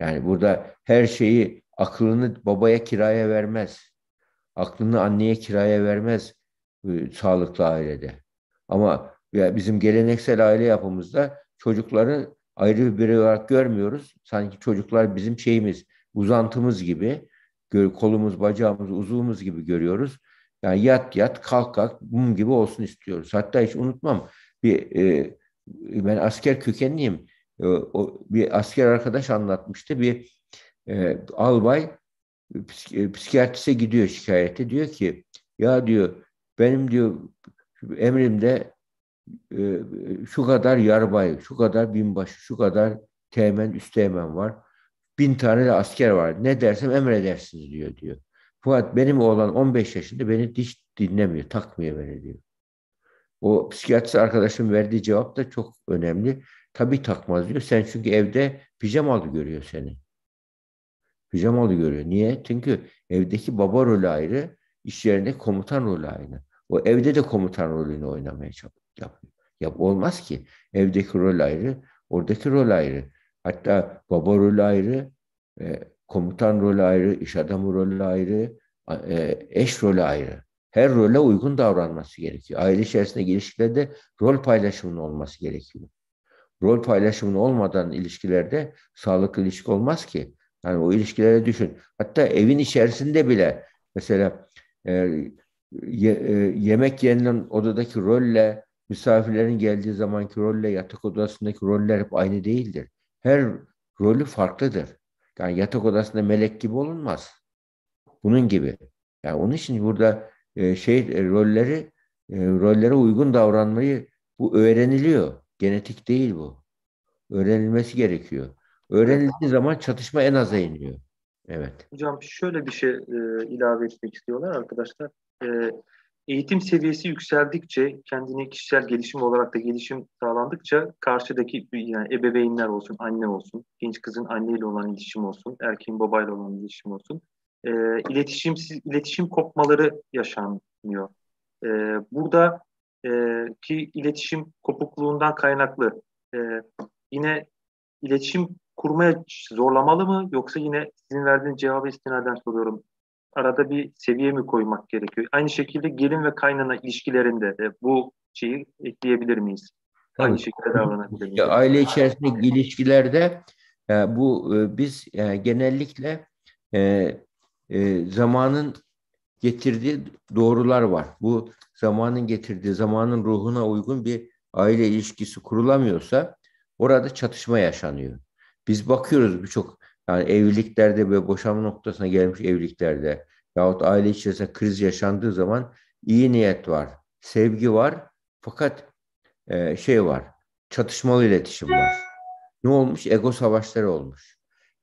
Yani burada her şeyi aklını babaya kiraya vermez. Aklını anneye kiraya vermez e, sağlıklı ailede. Ama ya bizim geleneksel aile yapımızda çocukları ayrı bir birey olarak görmüyoruz. Sanki çocuklar bizim şeyimiz, uzantımız gibi kolumuz, bacağımız, uzuğumuz gibi görüyoruz. Yani yat yat, kalk kalk, mum gibi olsun istiyoruz. Hatta hiç unutmam bir e, ben asker kökenliyim. E, o, bir asker arkadaş anlatmıştı. Bir e, albay e, e, psikiyatriste gidiyor şikayete. Diyor ki ya diyor benim diyor emrimde e, e, şu kadar yarbay, şu kadar binbaşı, şu kadar teğmen, üsteğmen var bin tane de asker var. Ne dersem emredersiniz diyor diyor. Fuat benim oğlan 15 yaşında beni hiç dinlemiyor, takmıyor beni diyor. O psikiyatrist arkadaşım verdiği cevap da çok önemli. Tabii takmaz diyor. Sen çünkü evde pijamalı görüyor seni. Pijamalı görüyor. Niye? Çünkü evdeki baba rolü ayrı, iş yerinde komutan rolü ayrı. O evde de komutan rolünü oynamaya çalışıyor. Yap, yap. Olmaz ki. Evdeki rol ayrı, oradaki rol ayrı. Hatta baba rolü ayrı, e, komutan rolü ayrı, iş adamı rolü ayrı, e, eş rolü ayrı. Her role uygun davranması gerekiyor. Aile içerisinde ilişkilerde rol paylaşımının olması gerekiyor. Rol paylaşımının olmadan ilişkilerde sağlıklı ilişki olmaz ki. Yani o ilişkilere düşün. Hatta evin içerisinde bile mesela e, ye, e, yemek yenilen odadaki rolle misafirlerin geldiği zamanki rolle yatak odasındaki roller hep aynı değildir her rolü farklıdır. Yani yatak odasında melek gibi olunmaz. Bunun gibi. Yani onun için burada e, şey e, rolleri e, rollere uygun davranmayı bu öğreniliyor. Genetik değil bu. Öğrenilmesi gerekiyor. Öğrenildiği zaman çatışma en aza iniyor. Evet. Hocam şöyle bir şey e, ilave etmek istiyorlar arkadaşlar. E, eğitim seviyesi yükseldikçe, kendine kişisel gelişim olarak da gelişim sağlandıkça karşıdaki yani ebeveynler olsun, anne olsun, genç kızın anneyle olan ilişim olsun, erkeğin babayla olan ilişim olsun, e, iletişim iletişim kopmaları yaşanmıyor. E, burada e, ki iletişim kopukluğundan kaynaklı e, yine iletişim kurmaya zorlamalı mı yoksa yine sizin verdiğiniz cevabı istinaden soruyorum arada bir seviye mi koymak gerekiyor? Aynı şekilde gelin ve kaynana ilişkilerinde de bu şeyi ekleyebilir miyiz? Tabii. Aynı şekilde davranabilir miyiz? Aile içerisindeki ilişkilerde e, bu e, biz e, genellikle zamanın getirdiği doğrular var. Bu zamanın getirdiği, zamanın ruhuna uygun bir aile ilişkisi kurulamıyorsa orada çatışma yaşanıyor. Biz bakıyoruz birçok yani evliliklerde ve boşanma noktasına gelmiş evliliklerde yahut aile içerisinde kriz yaşandığı zaman iyi niyet var, sevgi var fakat e, şey var, çatışmalı iletişim var. Ne olmuş? Ego savaşları olmuş.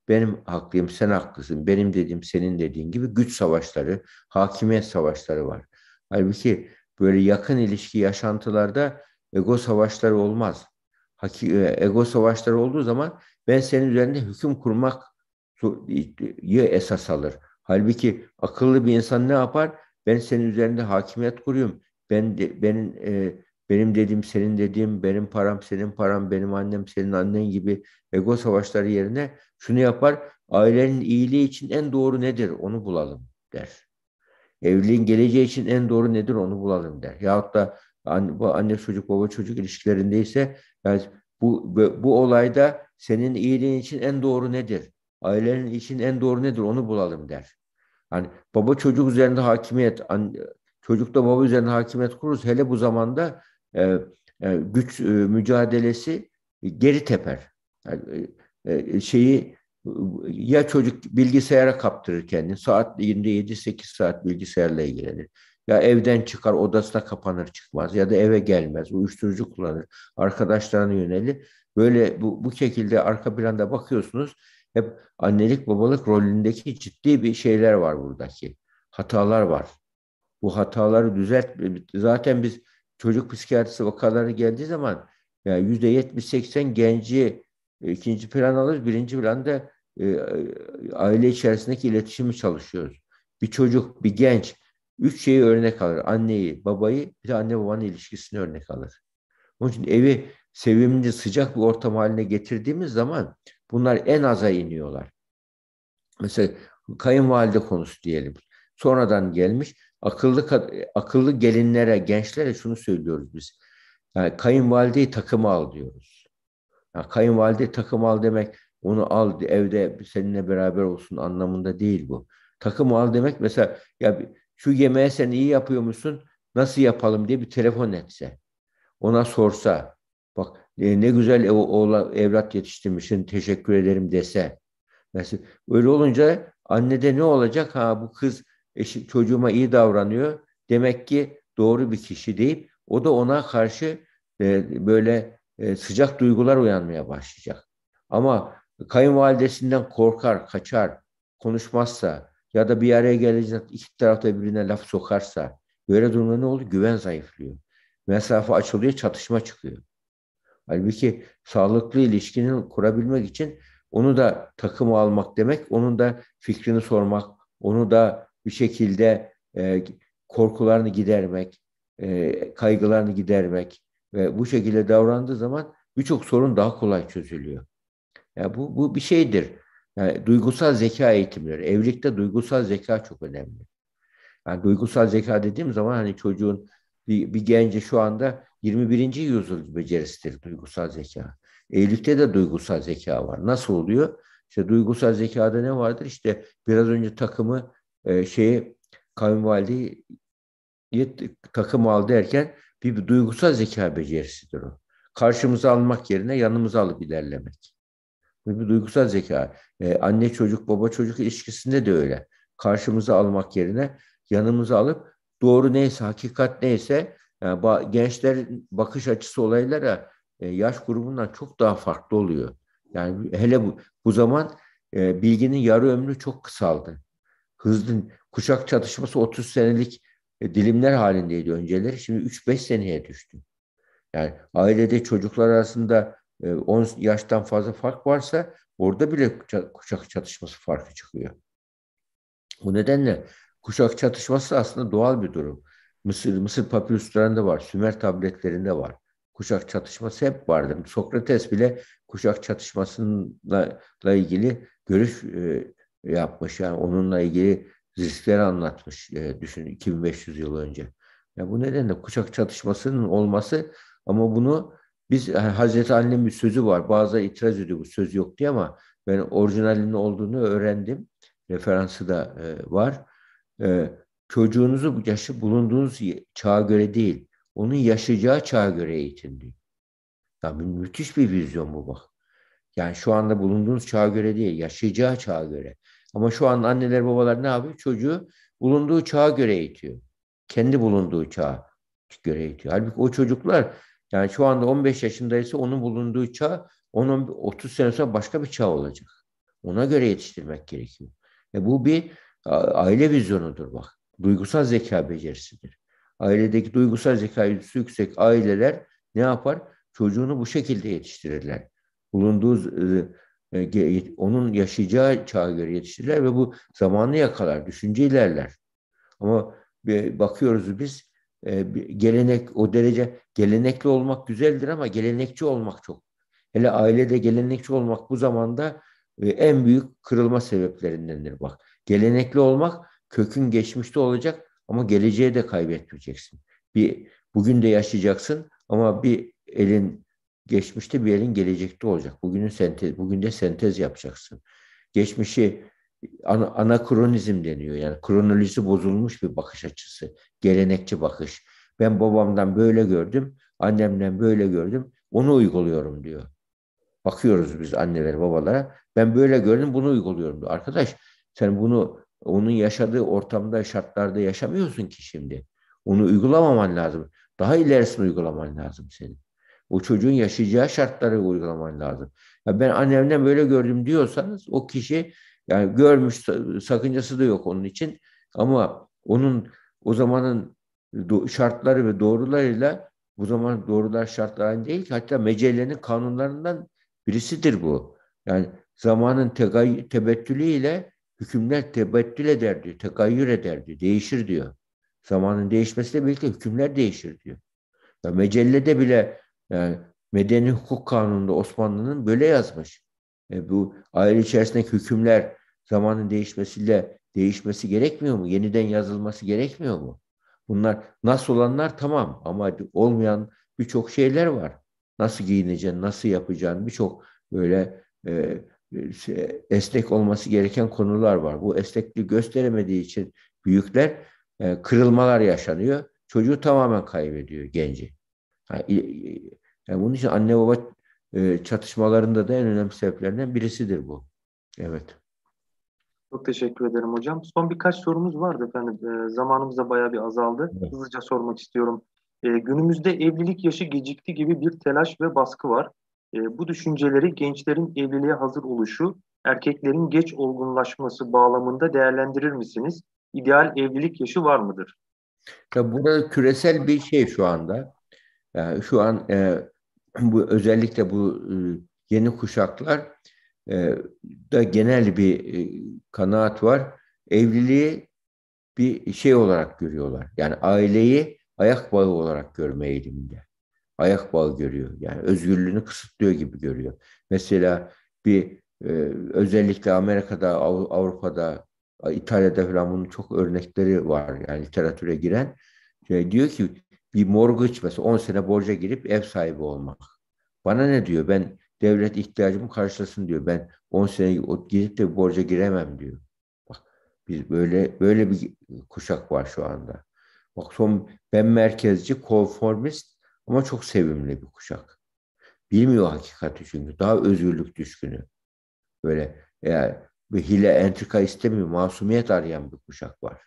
Benim haklıyım, sen haklısın. Benim dediğim, senin dediğin gibi güç savaşları, hakimiyet savaşları var. Halbuki böyle yakın ilişki yaşantılarda ego savaşları olmaz. Haki, e, ego savaşları olduğu zaman ben senin üzerinde hüküm kurmak e, ya esas alır. Halbuki akıllı bir insan ne yapar? Ben senin üzerinde hakimiyet kuruyorum. Ben de, benim e, benim dediğim senin dediğim, benim param senin param, benim annem senin annen gibi ego savaşları yerine şunu yapar. Ailenin iyiliği için en doğru nedir? Onu bulalım der. Evliliğin geleceği için en doğru nedir? Onu bulalım der. Yahut da anne çocuk baba çocuk ilişkilerindeyse ise yani bu, bu olayda senin iyiliğin için en doğru nedir? Ailelerin için en doğru nedir onu bulalım der. Hani baba çocuk üzerinde hakimiyet, çocuk da baba üzerinde hakimiyet kururuz. Hele bu zamanda e, e, güç e, mücadelesi geri teper. Yani, e, e şeyi ya çocuk bilgisayara kaptırır kendini. Saat 7-8 saat bilgisayarla ilgilenir. Ya evden çıkar odasına kapanır çıkmaz ya da eve gelmez. Uyuşturucu kullanır. Arkadaşlarına yönelir. Böyle bu, bu şekilde arka planda bakıyorsunuz hep annelik babalık rolündeki ciddi bir şeyler var buradaki. Hatalar var. Bu hataları düzelt. Zaten biz çocuk psikiyatrisi vakaları geldiği zaman yani yüzde yetmiş seksen genci e, ikinci plan alır. Birinci planda e, aile içerisindeki iletişimi çalışıyoruz. Bir çocuk, bir genç üç şeyi örnek alır. Anneyi, babayı bir de anne babanın ilişkisini örnek alır. Onun için evi sevimli, sıcak bir ortam haline getirdiğimiz zaman Bunlar en aza iniyorlar. Mesela kayınvalide konusu diyelim. Sonradan gelmiş akıllı akıllı gelinlere, gençlere şunu söylüyoruz biz. Yani kayınvalideyi takıma al diyoruz. Yani kayınvalide takım al demek onu al evde seninle beraber olsun anlamında değil bu. Takım al demek mesela ya şu yemeği sen iyi yapıyor musun? Nasıl yapalım diye bir telefon etse. Ona sorsa. Bak e, ne güzel ev, oğla, evlat yetiştirmişsin teşekkür ederim dese. Mesela öyle olunca annede ne olacak? Ha bu kız eşi, çocuğuma iyi davranıyor. Demek ki doğru bir kişi deyip o da ona karşı e, böyle e, sıcak duygular uyanmaya başlayacak. Ama kayınvalidesinden korkar, kaçar, konuşmazsa ya da bir araya gelince iki tarafta birbirine laf sokarsa böyle durumda ne olur? Güven zayıflıyor. Mesafe açılıyor, çatışma çıkıyor. Halbuki sağlıklı ilişkinin kurabilmek için onu da takıma almak demek, onun da fikrini sormak, onu da bir şekilde e, korkularını gidermek, e, kaygılarını gidermek ve bu şekilde davrandığı zaman birçok sorun daha kolay çözülüyor. Yani bu, bu bir şeydir. Yani duygusal zeka eğitimleri. Evlilikte duygusal zeka çok önemli. Yani duygusal zeka dediğim zaman hani çocuğun bir, bir gence şu anda 21. yüzyıl becerisidir duygusal zeka. Eylül'de de duygusal zeka var. Nasıl oluyor? İşte duygusal zekada ne vardır? İşte biraz önce takımı e, şeyi kayınvalideyi takım aldı derken bir, bir duygusal zeka becerisidir o. Karşımıza almak yerine yanımıza alıp ilerlemek. Bu bir duygusal zeka. Ee, anne çocuk baba çocuk ilişkisinde de öyle. Karşımıza almak yerine yanımıza alıp doğru neyse hakikat neyse yani ee, gençlerin bakış açısı olaylara e, yaş grubundan çok daha farklı oluyor. Yani hele bu, bu zaman e, bilginin yarı ömrü çok kısaldı. Hızlı kuşak çatışması 30 senelik e, dilimler halindeydi önceleri. Şimdi 3-5 seneye düştü. Yani ailede çocuklar arasında 10 yaştan fazla fark varsa orada bile kuşak çatışması farkı çıkıyor. Bu nedenle kuşak çatışması aslında doğal bir durum. Mısır, Mısır papyruslarında var, Sümer tabletlerinde var. Kuşak çatışması hep vardır. Sokrates bile kuşak çatışmasıyla ilgili görüş e, yapmış. Yani onunla ilgili riskleri anlatmış. E, düşün 2500 yıl önce. Ya bu nedenle kuşak çatışmasının olması ama bunu biz yani Hazreti Ali'nin bir sözü var. Bazıları itiraz ediyor bu söz yok diye ama ben orijinalinin olduğunu öğrendim. Referansı da e, var. E, çocuğunuzu yaşı bulunduğunuz çağa göre değil, onun yaşayacağı çağa göre eğitin diyor. Ya müthiş bir vizyon bu bak. Yani şu anda bulunduğunuz çağa göre değil, yaşayacağı çağa göre. Ama şu an anneler babalar ne yapıyor? Çocuğu bulunduğu çağa göre eğitiyor. Kendi bulunduğu çağa göre eğitiyor. Halbuki o çocuklar yani şu anda 15 yaşındaysa onun bulunduğu çağ onun 30 sene sonra başka bir çağ olacak. Ona göre yetiştirmek gerekiyor. E bu bir aile vizyonudur bak duygusal zeka becerisidir. Ailedeki duygusal zeka yüksek aileler ne yapar? Çocuğunu bu şekilde yetiştirirler. Bulunduğu e, e, onun yaşayacağı çağa göre yetiştirirler ve bu zamanı yakalar, düşünce ilerler. Ama bakıyoruz biz e, gelenek o derece gelenekli olmak güzeldir ama gelenekçi olmak çok. Hele ailede gelenekçi olmak bu zamanda en büyük kırılma sebeplerindendir bak. Gelenekli olmak kökün geçmişte olacak ama geleceğe de kaybetmeyeceksin. Bir bugün de yaşayacaksın ama bir elin geçmişte bir elin gelecekte olacak. Bugünün sentez, bugün de sentez yapacaksın. Geçmişi ana, anakronizm deniyor yani kronolojisi bozulmuş bir bakış açısı, gelenekçi bakış. Ben babamdan böyle gördüm, annemden böyle gördüm, onu uyguluyorum diyor. Bakıyoruz biz annelere, babalara. Ben böyle gördüm, bunu uyguluyorum diyor. Arkadaş sen bunu onun yaşadığı ortamda, şartlarda yaşamıyorsun ki şimdi. Onu uygulamaman lazım. Daha ilerisini uygulaman lazım senin. O çocuğun yaşayacağı şartları uygulaman lazım. Ya ben annemden böyle gördüm diyorsanız o kişi yani görmüş sakıncası da yok onun için. Ama onun o zamanın şartları ve doğrularıyla bu zaman doğrular şartlar aynı değil ki hatta mecellenin kanunlarından birisidir bu. Yani zamanın tebettülüyle hükümler tebettül ederdi, tekayyür ederdi, değişir diyor. Zamanın değişmesiyle birlikte hükümler değişir diyor. Ya mecellede bile yani e, medeni hukuk kanununda Osmanlı'nın böyle yazmış. E bu aile içerisindeki hükümler zamanın değişmesiyle değişmesi gerekmiyor mu? Yeniden yazılması gerekmiyor mu? Bunlar nasıl olanlar tamam ama olmayan birçok şeyler var. Nasıl giyineceksin, nasıl yapacaksın birçok böyle e, e, şey, esnek olması gereken konular var. Bu esnekliği gösteremediği için büyükler e, kırılmalar yaşanıyor. Çocuğu tamamen kaybediyor genci. Yani, bunun için anne baba e, çatışmalarında da en önemli sebeplerinden birisidir bu. Evet. Çok teşekkür ederim hocam. Son birkaç sorumuz vardı efendim. E, zamanımız da bayağı bir azaldı. Evet. Hızlıca sormak istiyorum. E, günümüzde evlilik yaşı gecikti gibi bir telaş ve baskı var. E, bu düşünceleri gençlerin evliliğe hazır oluşu, erkeklerin geç olgunlaşması bağlamında değerlendirir misiniz? İdeal evlilik yaşı var mıdır? Tabii burada küresel bir şey şu anda. Yani şu an e, bu özellikle bu e, yeni kuşaklar e, da genel bir e, kanaat var. Evliliği bir şey olarak görüyorlar. Yani aileyi ayak bağı olarak görme eğiliminde ayak bağı görüyor. Yani özgürlüğünü kısıtlıyor gibi görüyor. Mesela bir e, özellikle Amerika'da, Av Avrupa'da, İtalya'da falan bunun çok örnekleri var. Yani literatüre giren şey diyor ki bir mortgage mesela 10 sene borca girip ev sahibi olmak. Bana ne diyor? Ben devlet ihtiyacımı karşılasın diyor. Ben 10 sene gidip de borca giremem diyor. Bak biz böyle böyle bir kuşak var şu anda. Bak son ben merkezci, konformist ama çok sevimli bir kuşak. Bilmiyor hakikati çünkü. Daha özgürlük düşkünü. Böyle yani bir hile entrika istemiyor. Masumiyet arayan bir kuşak var.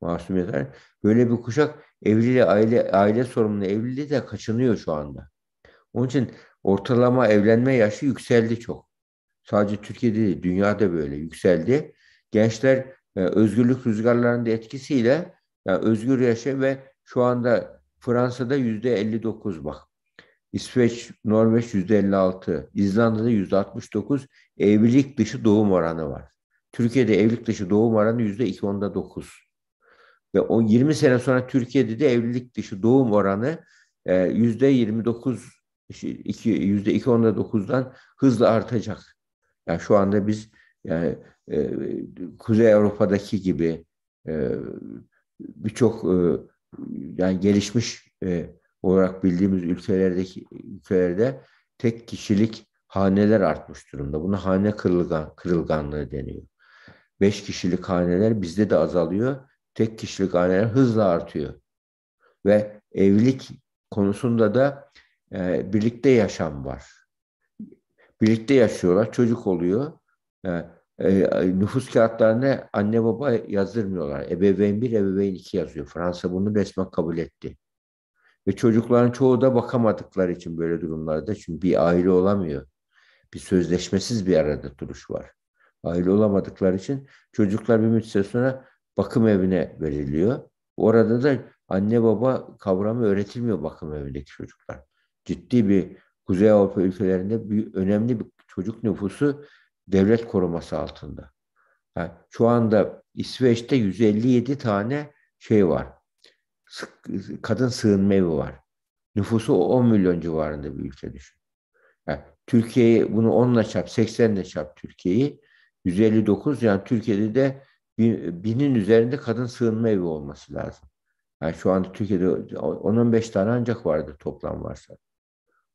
Masumiyet arayan. Böyle bir kuşak evliliği, aile, aile sorumluluğu evliliği de kaçınıyor şu anda. Onun için ortalama evlenme yaşı yükseldi çok. Sadece Türkiye'de değil, dünyada böyle yükseldi. Gençler e, özgürlük rüzgarlarının etkisiyle yani özgür yaşa ve şu anda Fransa'da yüzde 59 bak. İsveç, Norveç yüzde 56, İzlanda'da yüzde 69 evlilik dışı doğum oranı var. Türkiye'de evlilik dışı doğum oranı yüzde 2.9. Ve o 20 sene sonra Türkiye'de de evlilik dışı doğum oranı e, yüzde 29 yüzde 2.9'dan hızlı artacak. Yani şu anda biz yani e, e, Kuzey Avrupa'daki gibi e, birçok e, yani gelişmiş e, olarak bildiğimiz ülkelerdeki ülkelerde tek kişilik haneler artmış durumda. Buna hane kırılgan, kırılganlığı deniyor. Beş kişilik haneler bizde de azalıyor. Tek kişilik haneler hızla artıyor. Ve evlilik konusunda da e, birlikte yaşam var. Birlikte yaşıyorlar, çocuk oluyor. E, e, nüfus kağıtlarına anne baba yazdırmıyorlar. Ebeveyn bir, ebeveyn iki yazıyor. Fransa bunu resmen kabul etti. Ve çocukların çoğu da bakamadıkları için böyle durumlarda. Çünkü bir aile olamıyor. Bir sözleşmesiz bir arada duruş var. Aile olamadıkları için çocuklar bir müddet sonra bakım evine veriliyor. Orada da anne baba kavramı öğretilmiyor bakım evindeki çocuklar. Ciddi bir Kuzey Avrupa ülkelerinde bir, önemli bir çocuk nüfusu devlet koruması altında. Yani şu anda İsveç'te 157 tane şey var. Kadın sığınma evi var. Nüfusu 10 milyon civarında bir ülke düşün. Yani Türkiye'yi bunu 10'la çarp, 80'le çarp Türkiye'yi. 159 yani Türkiye'de de binin üzerinde kadın sığınma evi olması lazım. Yani şu anda Türkiye'de 10-15 tane ancak vardı toplam varsa.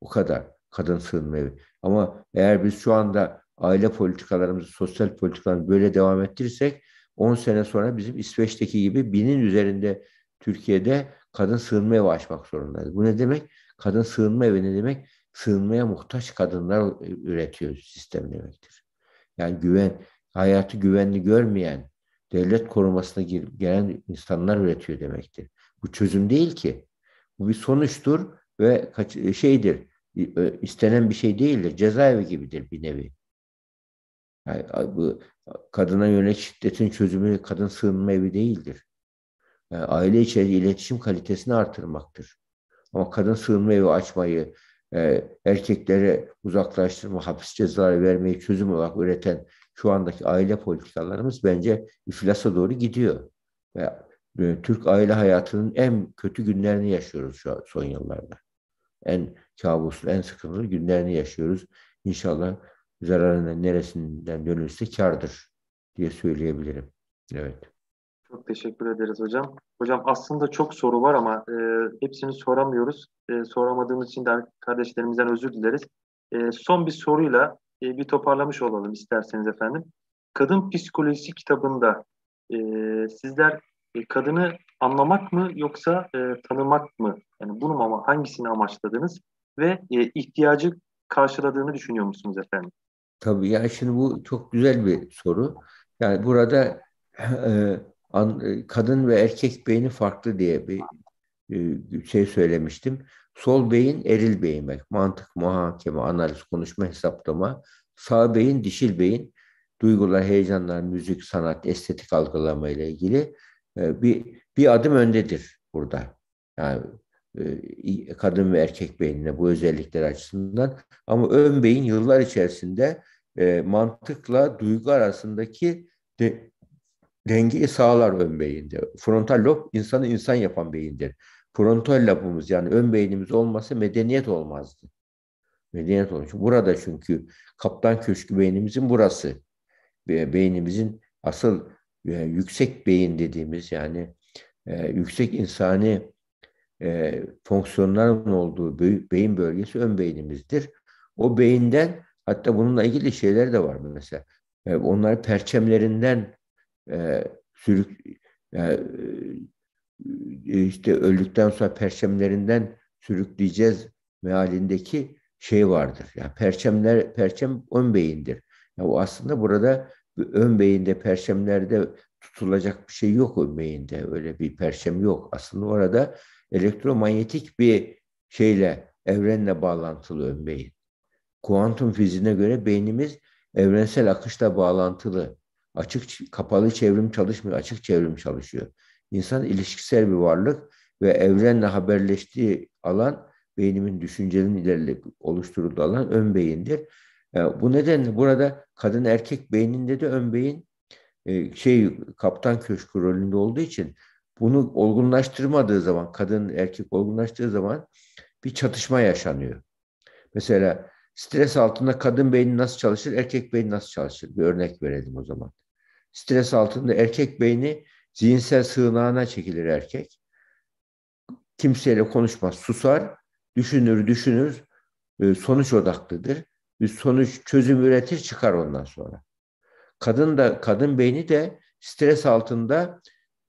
O kadar kadın sığınma evi. Ama eğer biz şu anda aile politikalarımızı, sosyal politikalarımızı böyle devam ettirirsek 10 sene sonra bizim İsveç'teki gibi binin üzerinde Türkiye'de kadın sığınma evi açmak zorundayız. Bu ne demek? Kadın sığınma evi ne demek? Sığınmaya muhtaç kadınlar üretiyor sistem demektir. Yani güven, hayatı güvenli görmeyen, devlet korumasına gelen insanlar üretiyor demektir. Bu çözüm değil ki. Bu bir sonuçtur ve e, şeydir. E, e, istenen bir şey değildir. Cezaevi gibidir bir nevi. Yani bu kadına yönelik şiddetin çözümü kadın sığınma evi değildir. Yani e, aile içi iletişim kalitesini artırmaktır. Ama kadın sığınma evi açmayı, e, erkeklere uzaklaştırma, hapis cezaları vermeyi çözüm olarak üreten şu andaki aile politikalarımız bence iflasa doğru gidiyor. Ve e, Türk aile hayatının en kötü günlerini yaşıyoruz şu son yıllarda. En kabuslu, en sıkıntılı günlerini yaşıyoruz. İnşallah zararının neresinden dönülse kardır diye söyleyebilirim. Evet. Çok teşekkür ederiz hocam. Hocam aslında çok soru var ama e, hepsini soramıyoruz. E, soramadığımız için de kardeşlerimizden özür dileriz. E, son bir soruyla e, bir toparlamış olalım isterseniz efendim. Kadın Psikolojisi kitabında e, sizler e, kadını anlamak mı yoksa e, tanımak mı? Yani bunu ama hangisini amaçladınız ve e, ihtiyacı karşıladığını düşünüyor musunuz efendim? Tabii ya şimdi bu çok güzel bir soru. Yani burada e, an, e, kadın ve erkek beyni farklı diye bir e, şey söylemiştim. Sol beyin eril beyin Mantık, muhakeme, analiz, konuşma, hesaplama. Sağ beyin dişil beyin. Duygular, heyecanlar, müzik, sanat, estetik algılama ile ilgili e, bir bir adım öndedir burada. Yani e, kadın ve erkek beynine bu özellikler açısından. Ama ön beyin yıllar içerisinde e, mantıkla duygu arasındaki de, dengeyi sağlar ön beyinde. Frontal lob insanı insan yapan beyindir. Frontal lobumuz yani ön beynimiz olmasa medeniyet olmazdı. Medeniyet olmuş. Burada çünkü kaptan köşkü beynimizin burası. Beynimizin asıl e, yüksek beyin dediğimiz yani e, yüksek insani e, fonksiyonların olduğu beyin bölgesi ön beynimizdir. O beyinden Hatta bununla ilgili şeyler de var mesela. E, onlar perçemlerinden e, sürük yani, e, e, işte öldükten sonra perçemlerinden sürükleyeceğiz mealindeki şey vardır. Yani perçemler perçem ön beyindir. Yani o aslında burada ön beyinde perçemlerde tutulacak bir şey yok ön beyinde. Öyle bir perçem yok. Aslında orada elektromanyetik bir şeyle evrenle bağlantılı ön beyin kuantum fiziğine göre beynimiz evrensel akışla bağlantılı. Açık kapalı çevrim çalışmıyor, açık çevrim çalışıyor. İnsan ilişkisel bir varlık ve evrenle haberleştiği alan beynimin düşüncenin ilerleyip oluşturulduğu alan ön beyindir. Yani e, bu nedenle burada kadın erkek beyninde de ön beyin e, şey kaptan köşkü rolünde olduğu için bunu olgunlaştırmadığı zaman kadın erkek olgunlaştığı zaman bir çatışma yaşanıyor. Mesela Stres altında kadın beyni nasıl çalışır, erkek beyni nasıl çalışır? Bir örnek verelim o zaman. Stres altında erkek beyni zihinsel sığınağına çekilir erkek. Kimseyle konuşmaz, susar, düşünür, düşünür, e, sonuç odaklıdır. Bir sonuç çözüm üretir, çıkar ondan sonra. Kadın da kadın beyni de stres altında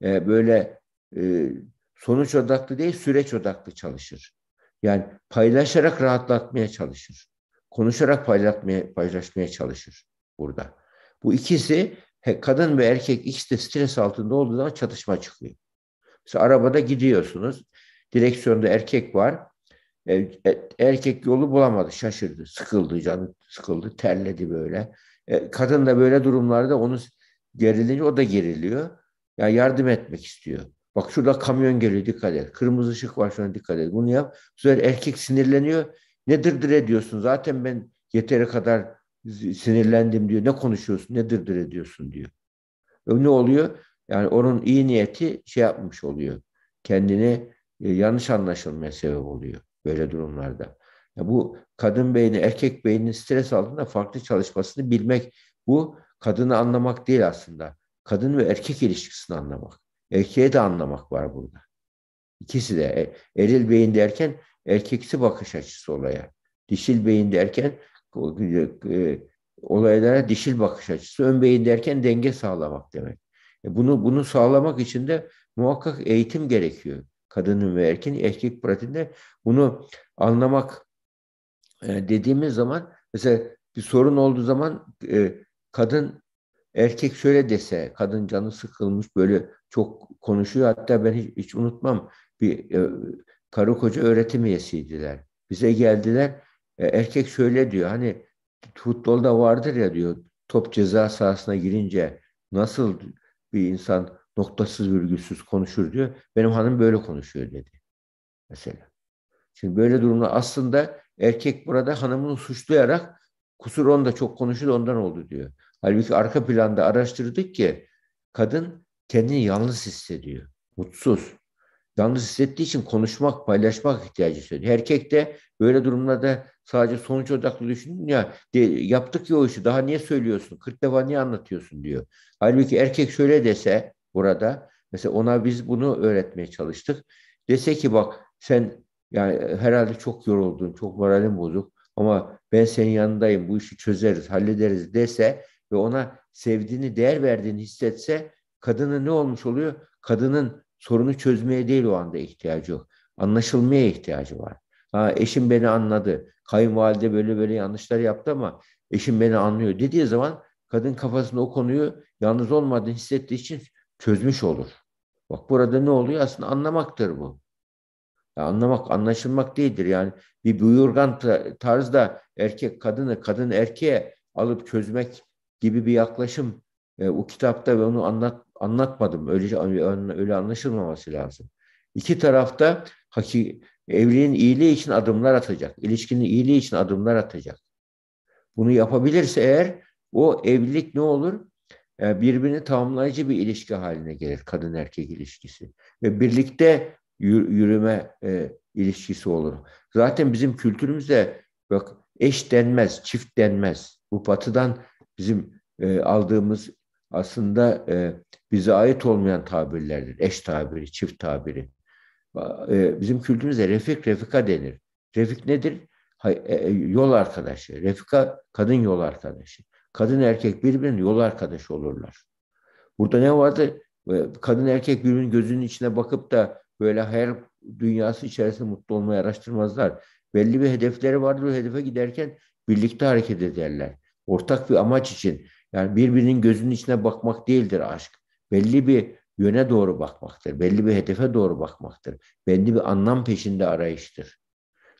e, böyle e, sonuç odaklı değil, süreç odaklı çalışır. Yani paylaşarak rahatlatmaya çalışır konuşarak paylaşmaya, paylaşmaya çalışır burada. Bu ikisi kadın ve erkek ikisi de stres altında olduğu zaman çatışma çıkıyor. Mesela arabada gidiyorsunuz. Direksiyonda erkek var. E, e, erkek yolu bulamadı, şaşırdı, sıkıldı, canı sıkıldı, terledi böyle. E, kadın da böyle durumlarda onu gerilince o da geriliyor. Ya yani yardım etmek istiyor. Bak şurada kamyon geliyor dikkat et. Kırmızı ışık var şuna dikkat et. Bunu yap. Bu sefer erkek sinirleniyor. Nedirdir ediyorsun? Zaten ben yeteri kadar sinirlendim diyor. Ne konuşuyorsun? Nedirdir ediyorsun diyor. E ne oluyor? Yani onun iyi niyeti şey yapmış oluyor. Kendini e, yanlış anlaşılmaya sebep oluyor böyle durumlarda. Ya bu kadın beyni, erkek beyninin stres altında farklı çalışmasını bilmek bu kadını anlamak değil aslında. Kadın ve erkek ilişkisini anlamak. Erkeğe de anlamak var burada. İkisi de e, eril beyin derken erkeksi bakış açısı olaya. Dişil beyin derken e, e, olaylara dişil bakış açısı, ön beyin derken denge sağlamak demek. E, bunu bunu sağlamak için de muhakkak eğitim gerekiyor. Kadının ve erkeğin erkek pratiğinde bunu anlamak dediğimiz zaman mesela bir sorun olduğu zaman kadın erkek şöyle dese, kadın canı sıkılmış böyle çok konuşuyor. Hatta ben hiç, hiç unutmam bir Karı koca öğretim üyesiydiler. Bize geldiler. E, erkek şöyle diyor. Hani futbolda vardır ya diyor. Top ceza sahasına girince nasıl bir insan noktasız virgülsüz konuşur diyor. Benim hanım böyle konuşuyor dedi. Mesela. Şimdi böyle durumda aslında erkek burada hanımını suçlayarak kusur onda çok konuşuyor ondan oldu diyor. Halbuki arka planda araştırdık ki kadın kendini yalnız hissediyor. Mutsuz yalnız hissettiği için konuşmak, paylaşmak ihtiyacı hissediyor. Erkek de böyle durumlarda sadece sonuç odaklı düşünün ya de, yaptık ya o işi daha niye söylüyorsun? 40 defa niye anlatıyorsun diyor. Halbuki erkek şöyle dese burada mesela ona biz bunu öğretmeye çalıştık. Dese ki bak sen yani e, herhalde çok yoruldun, çok moralin bozuk ama ben senin yanındayım, bu işi çözeriz, hallederiz dese ve ona sevdiğini, değer verdiğini hissetse kadının ne olmuş oluyor? Kadının sorunu çözmeye değil o anda ihtiyacı yok. Anlaşılmaya ihtiyacı var. Ha, eşim beni anladı. Kayınvalide böyle böyle yanlışlar yaptı ama eşim beni anlıyor dediği zaman kadın kafasında o konuyu yalnız olmadığını hissettiği için çözmüş olur. Bak burada ne oluyor? Aslında anlamaktır bu. Ya anlamak, anlaşılmak değildir. Yani bir buyurgan tarzda erkek kadını, kadın erkeğe alıp çözmek gibi bir yaklaşım e, o kitapta ve onu anlat, anlatmadım. Öyle, öyle anlaşılmaması lazım. İki tarafta haki, evliliğin iyiliği için adımlar atacak. ilişkinin iyiliği için adımlar atacak. Bunu yapabilirse eğer o evlilik ne olur? Yani e, birbirini tamamlayıcı bir ilişki haline gelir kadın erkek ilişkisi. Ve birlikte yürüme e, ilişkisi olur. Zaten bizim kültürümüzde bak eş denmez, çift denmez. Bu batıdan bizim e, aldığımız aslında e, bize ait olmayan tabirlerdir. Eş tabiri, çift tabiri. E, bizim kültürümüzde refik, refika denir. Refik nedir? Ha, e, e, yol arkadaşı. Refika kadın yol arkadaşı. Kadın erkek birbirinin yol arkadaşı olurlar. Burada ne vardı? E, kadın erkek birbirinin gözünün içine bakıp da böyle her dünyası içerisinde mutlu olmayı araştırmazlar. Belli bir hedefleri vardır. O hedefe giderken birlikte hareket ederler. Ortak bir amaç için yani birbirinin gözünün içine bakmak değildir aşk. Belli bir yöne doğru bakmaktır. Belli bir hedefe doğru bakmaktır. Belli bir anlam peşinde arayıştır.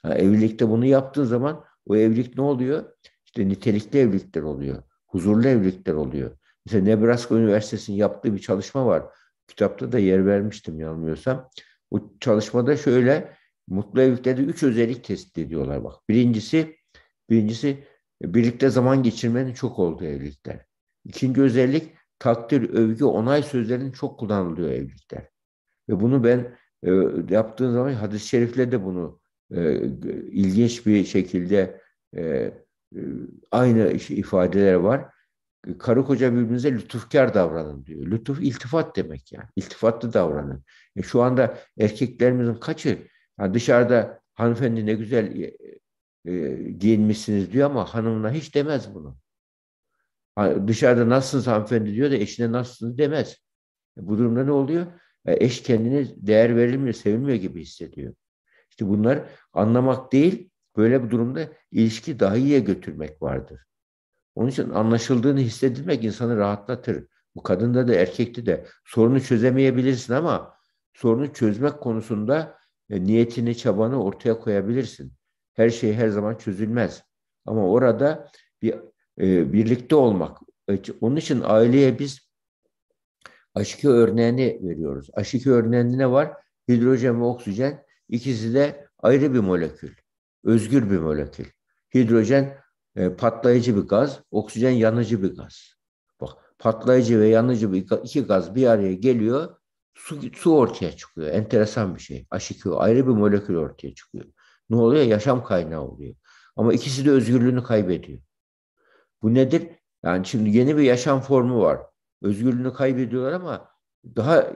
Yani evlilikte bunu yaptığın zaman o evlilik ne oluyor? İşte nitelikli evlilikler oluyor. Huzurlu evlilikler oluyor. Mesela Nebraska Üniversitesi'nin yaptığı bir çalışma var. Kitapta da yer vermiştim yanılmıyorsam. Bu çalışmada şöyle mutlu evliliklerde üç özellik tespit ediyorlar bak. Birincisi birincisi Birlikte zaman geçirmenin çok olduğu evlilikler. İkinci özellik takdir, övgü, onay sözlerinin çok kullanıldığı evlilikler. Ve bunu ben e, yaptığım zaman hadis-i şerifle de bunu e, ilginç bir şekilde e, e aynı ifadeler var. Karı koca birbirimize lütufkar davranın diyor. Lütuf iltifat demek yani. İltifatlı davranın. E şu anda erkeklerimizin kaçı yani dışarıda hanımefendi ne güzel e, e, giyinmişsiniz diyor ama hanımına hiç demez bunu. Dışarıda nasılsınız hanımefendi diyor da eşine nasılsınız demez. E, bu durumda ne oluyor? E, eş kendini değer verilmiyor, sevilmiyor gibi hissediyor. İşte bunlar anlamak değil, böyle bir durumda ilişki daha iyiye götürmek vardır. Onun için anlaşıldığını hissedilmek insanı rahatlatır. Bu kadında da erkekte de sorunu çözemeyebilirsin ama sorunu çözmek konusunda niyetini, çabanı ortaya koyabilirsin. Her şey her zaman çözülmez. Ama orada bir e, birlikte olmak. E, onun için aileye biz aşkı örneğini veriyoruz. Aşkı örneğinde ne var? Hidrojen ve oksijen ikisi de ayrı bir molekül. Özgür bir molekül. Hidrojen e, patlayıcı bir gaz, oksijen yanıcı bir gaz. Bak patlayıcı ve yanıcı bir iki gaz bir araya geliyor. Su, su ortaya çıkıyor. Enteresan bir şey. H2O ayrı bir molekül ortaya çıkıyor ne oluyor? Yaşam kaynağı oluyor. Ama ikisi de özgürlüğünü kaybediyor. Bu nedir? Yani şimdi yeni bir yaşam formu var. Özgürlüğünü kaybediyorlar ama daha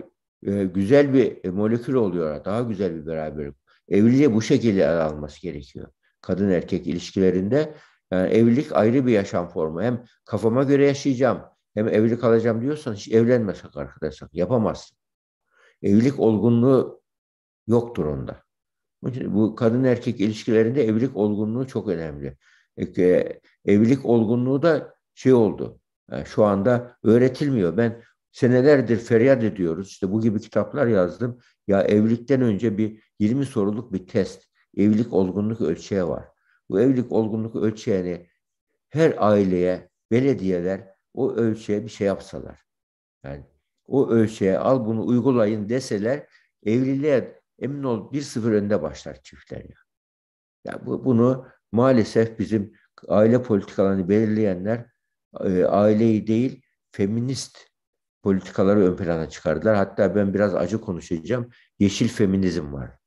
e, güzel bir e, molekül oluyorlar. Daha güzel bir beraberlik. Evliliğe bu şekilde alması gerekiyor. Kadın erkek ilişkilerinde yani evlilik ayrı bir yaşam formu. Hem kafama göre yaşayacağım, hem evlilik alacağım diyorsan hiç evlenmesek arkadaşlar yapamazsın. Evlilik olgunluğu yoktur onda. Bu kadın erkek ilişkilerinde evlilik olgunluğu çok önemli. E, e, evlilik olgunluğu da şey oldu. E, şu anda öğretilmiyor. Ben senelerdir feryat ediyoruz. İşte bu gibi kitaplar yazdım. Ya evlilikten önce bir 20 soruluk bir test. Evlilik olgunluk ölçeği var. Bu evlilik olgunluk ölçeğini her aileye, belediyeler o ölçüye bir şey yapsalar. Yani o ölçüye al bunu uygulayın deseler evliliğe emin ol 1-0 önde başlar çiftler ya. Ya bu, bunu maalesef bizim aile politikalarını belirleyenler e, aileyi değil feminist politikaları ön plana çıkardılar. Hatta ben biraz acı konuşacağım. Yeşil feminizm var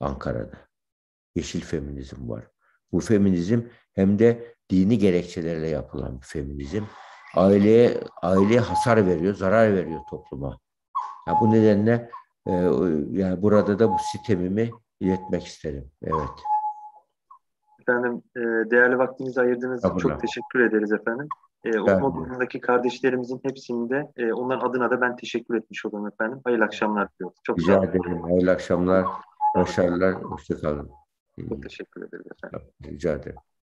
Ankara'da. Yeşil feminizm var. Bu feminizm hem de dini gerekçelerle yapılan bir feminizm. Aileye aileye hasar veriyor, zarar veriyor topluma. Ya bu nedenle ee, yani burada da bu sistemimi iletmek isterim. Evet. Efendim e, değerli vaktinizi ayırdığınız için çok teşekkür ederiz efendim. E, okuma grubundaki kardeşlerimizin hepsinde e, onların adına da ben teşekkür etmiş olayım efendim. Hayırlı akşamlar diliyorum. Çok Rica ederim. Hayırlı akşamlar. Başarılar. Hoşçakalın. Çok teşekkür ederim efendim. Rica ederim.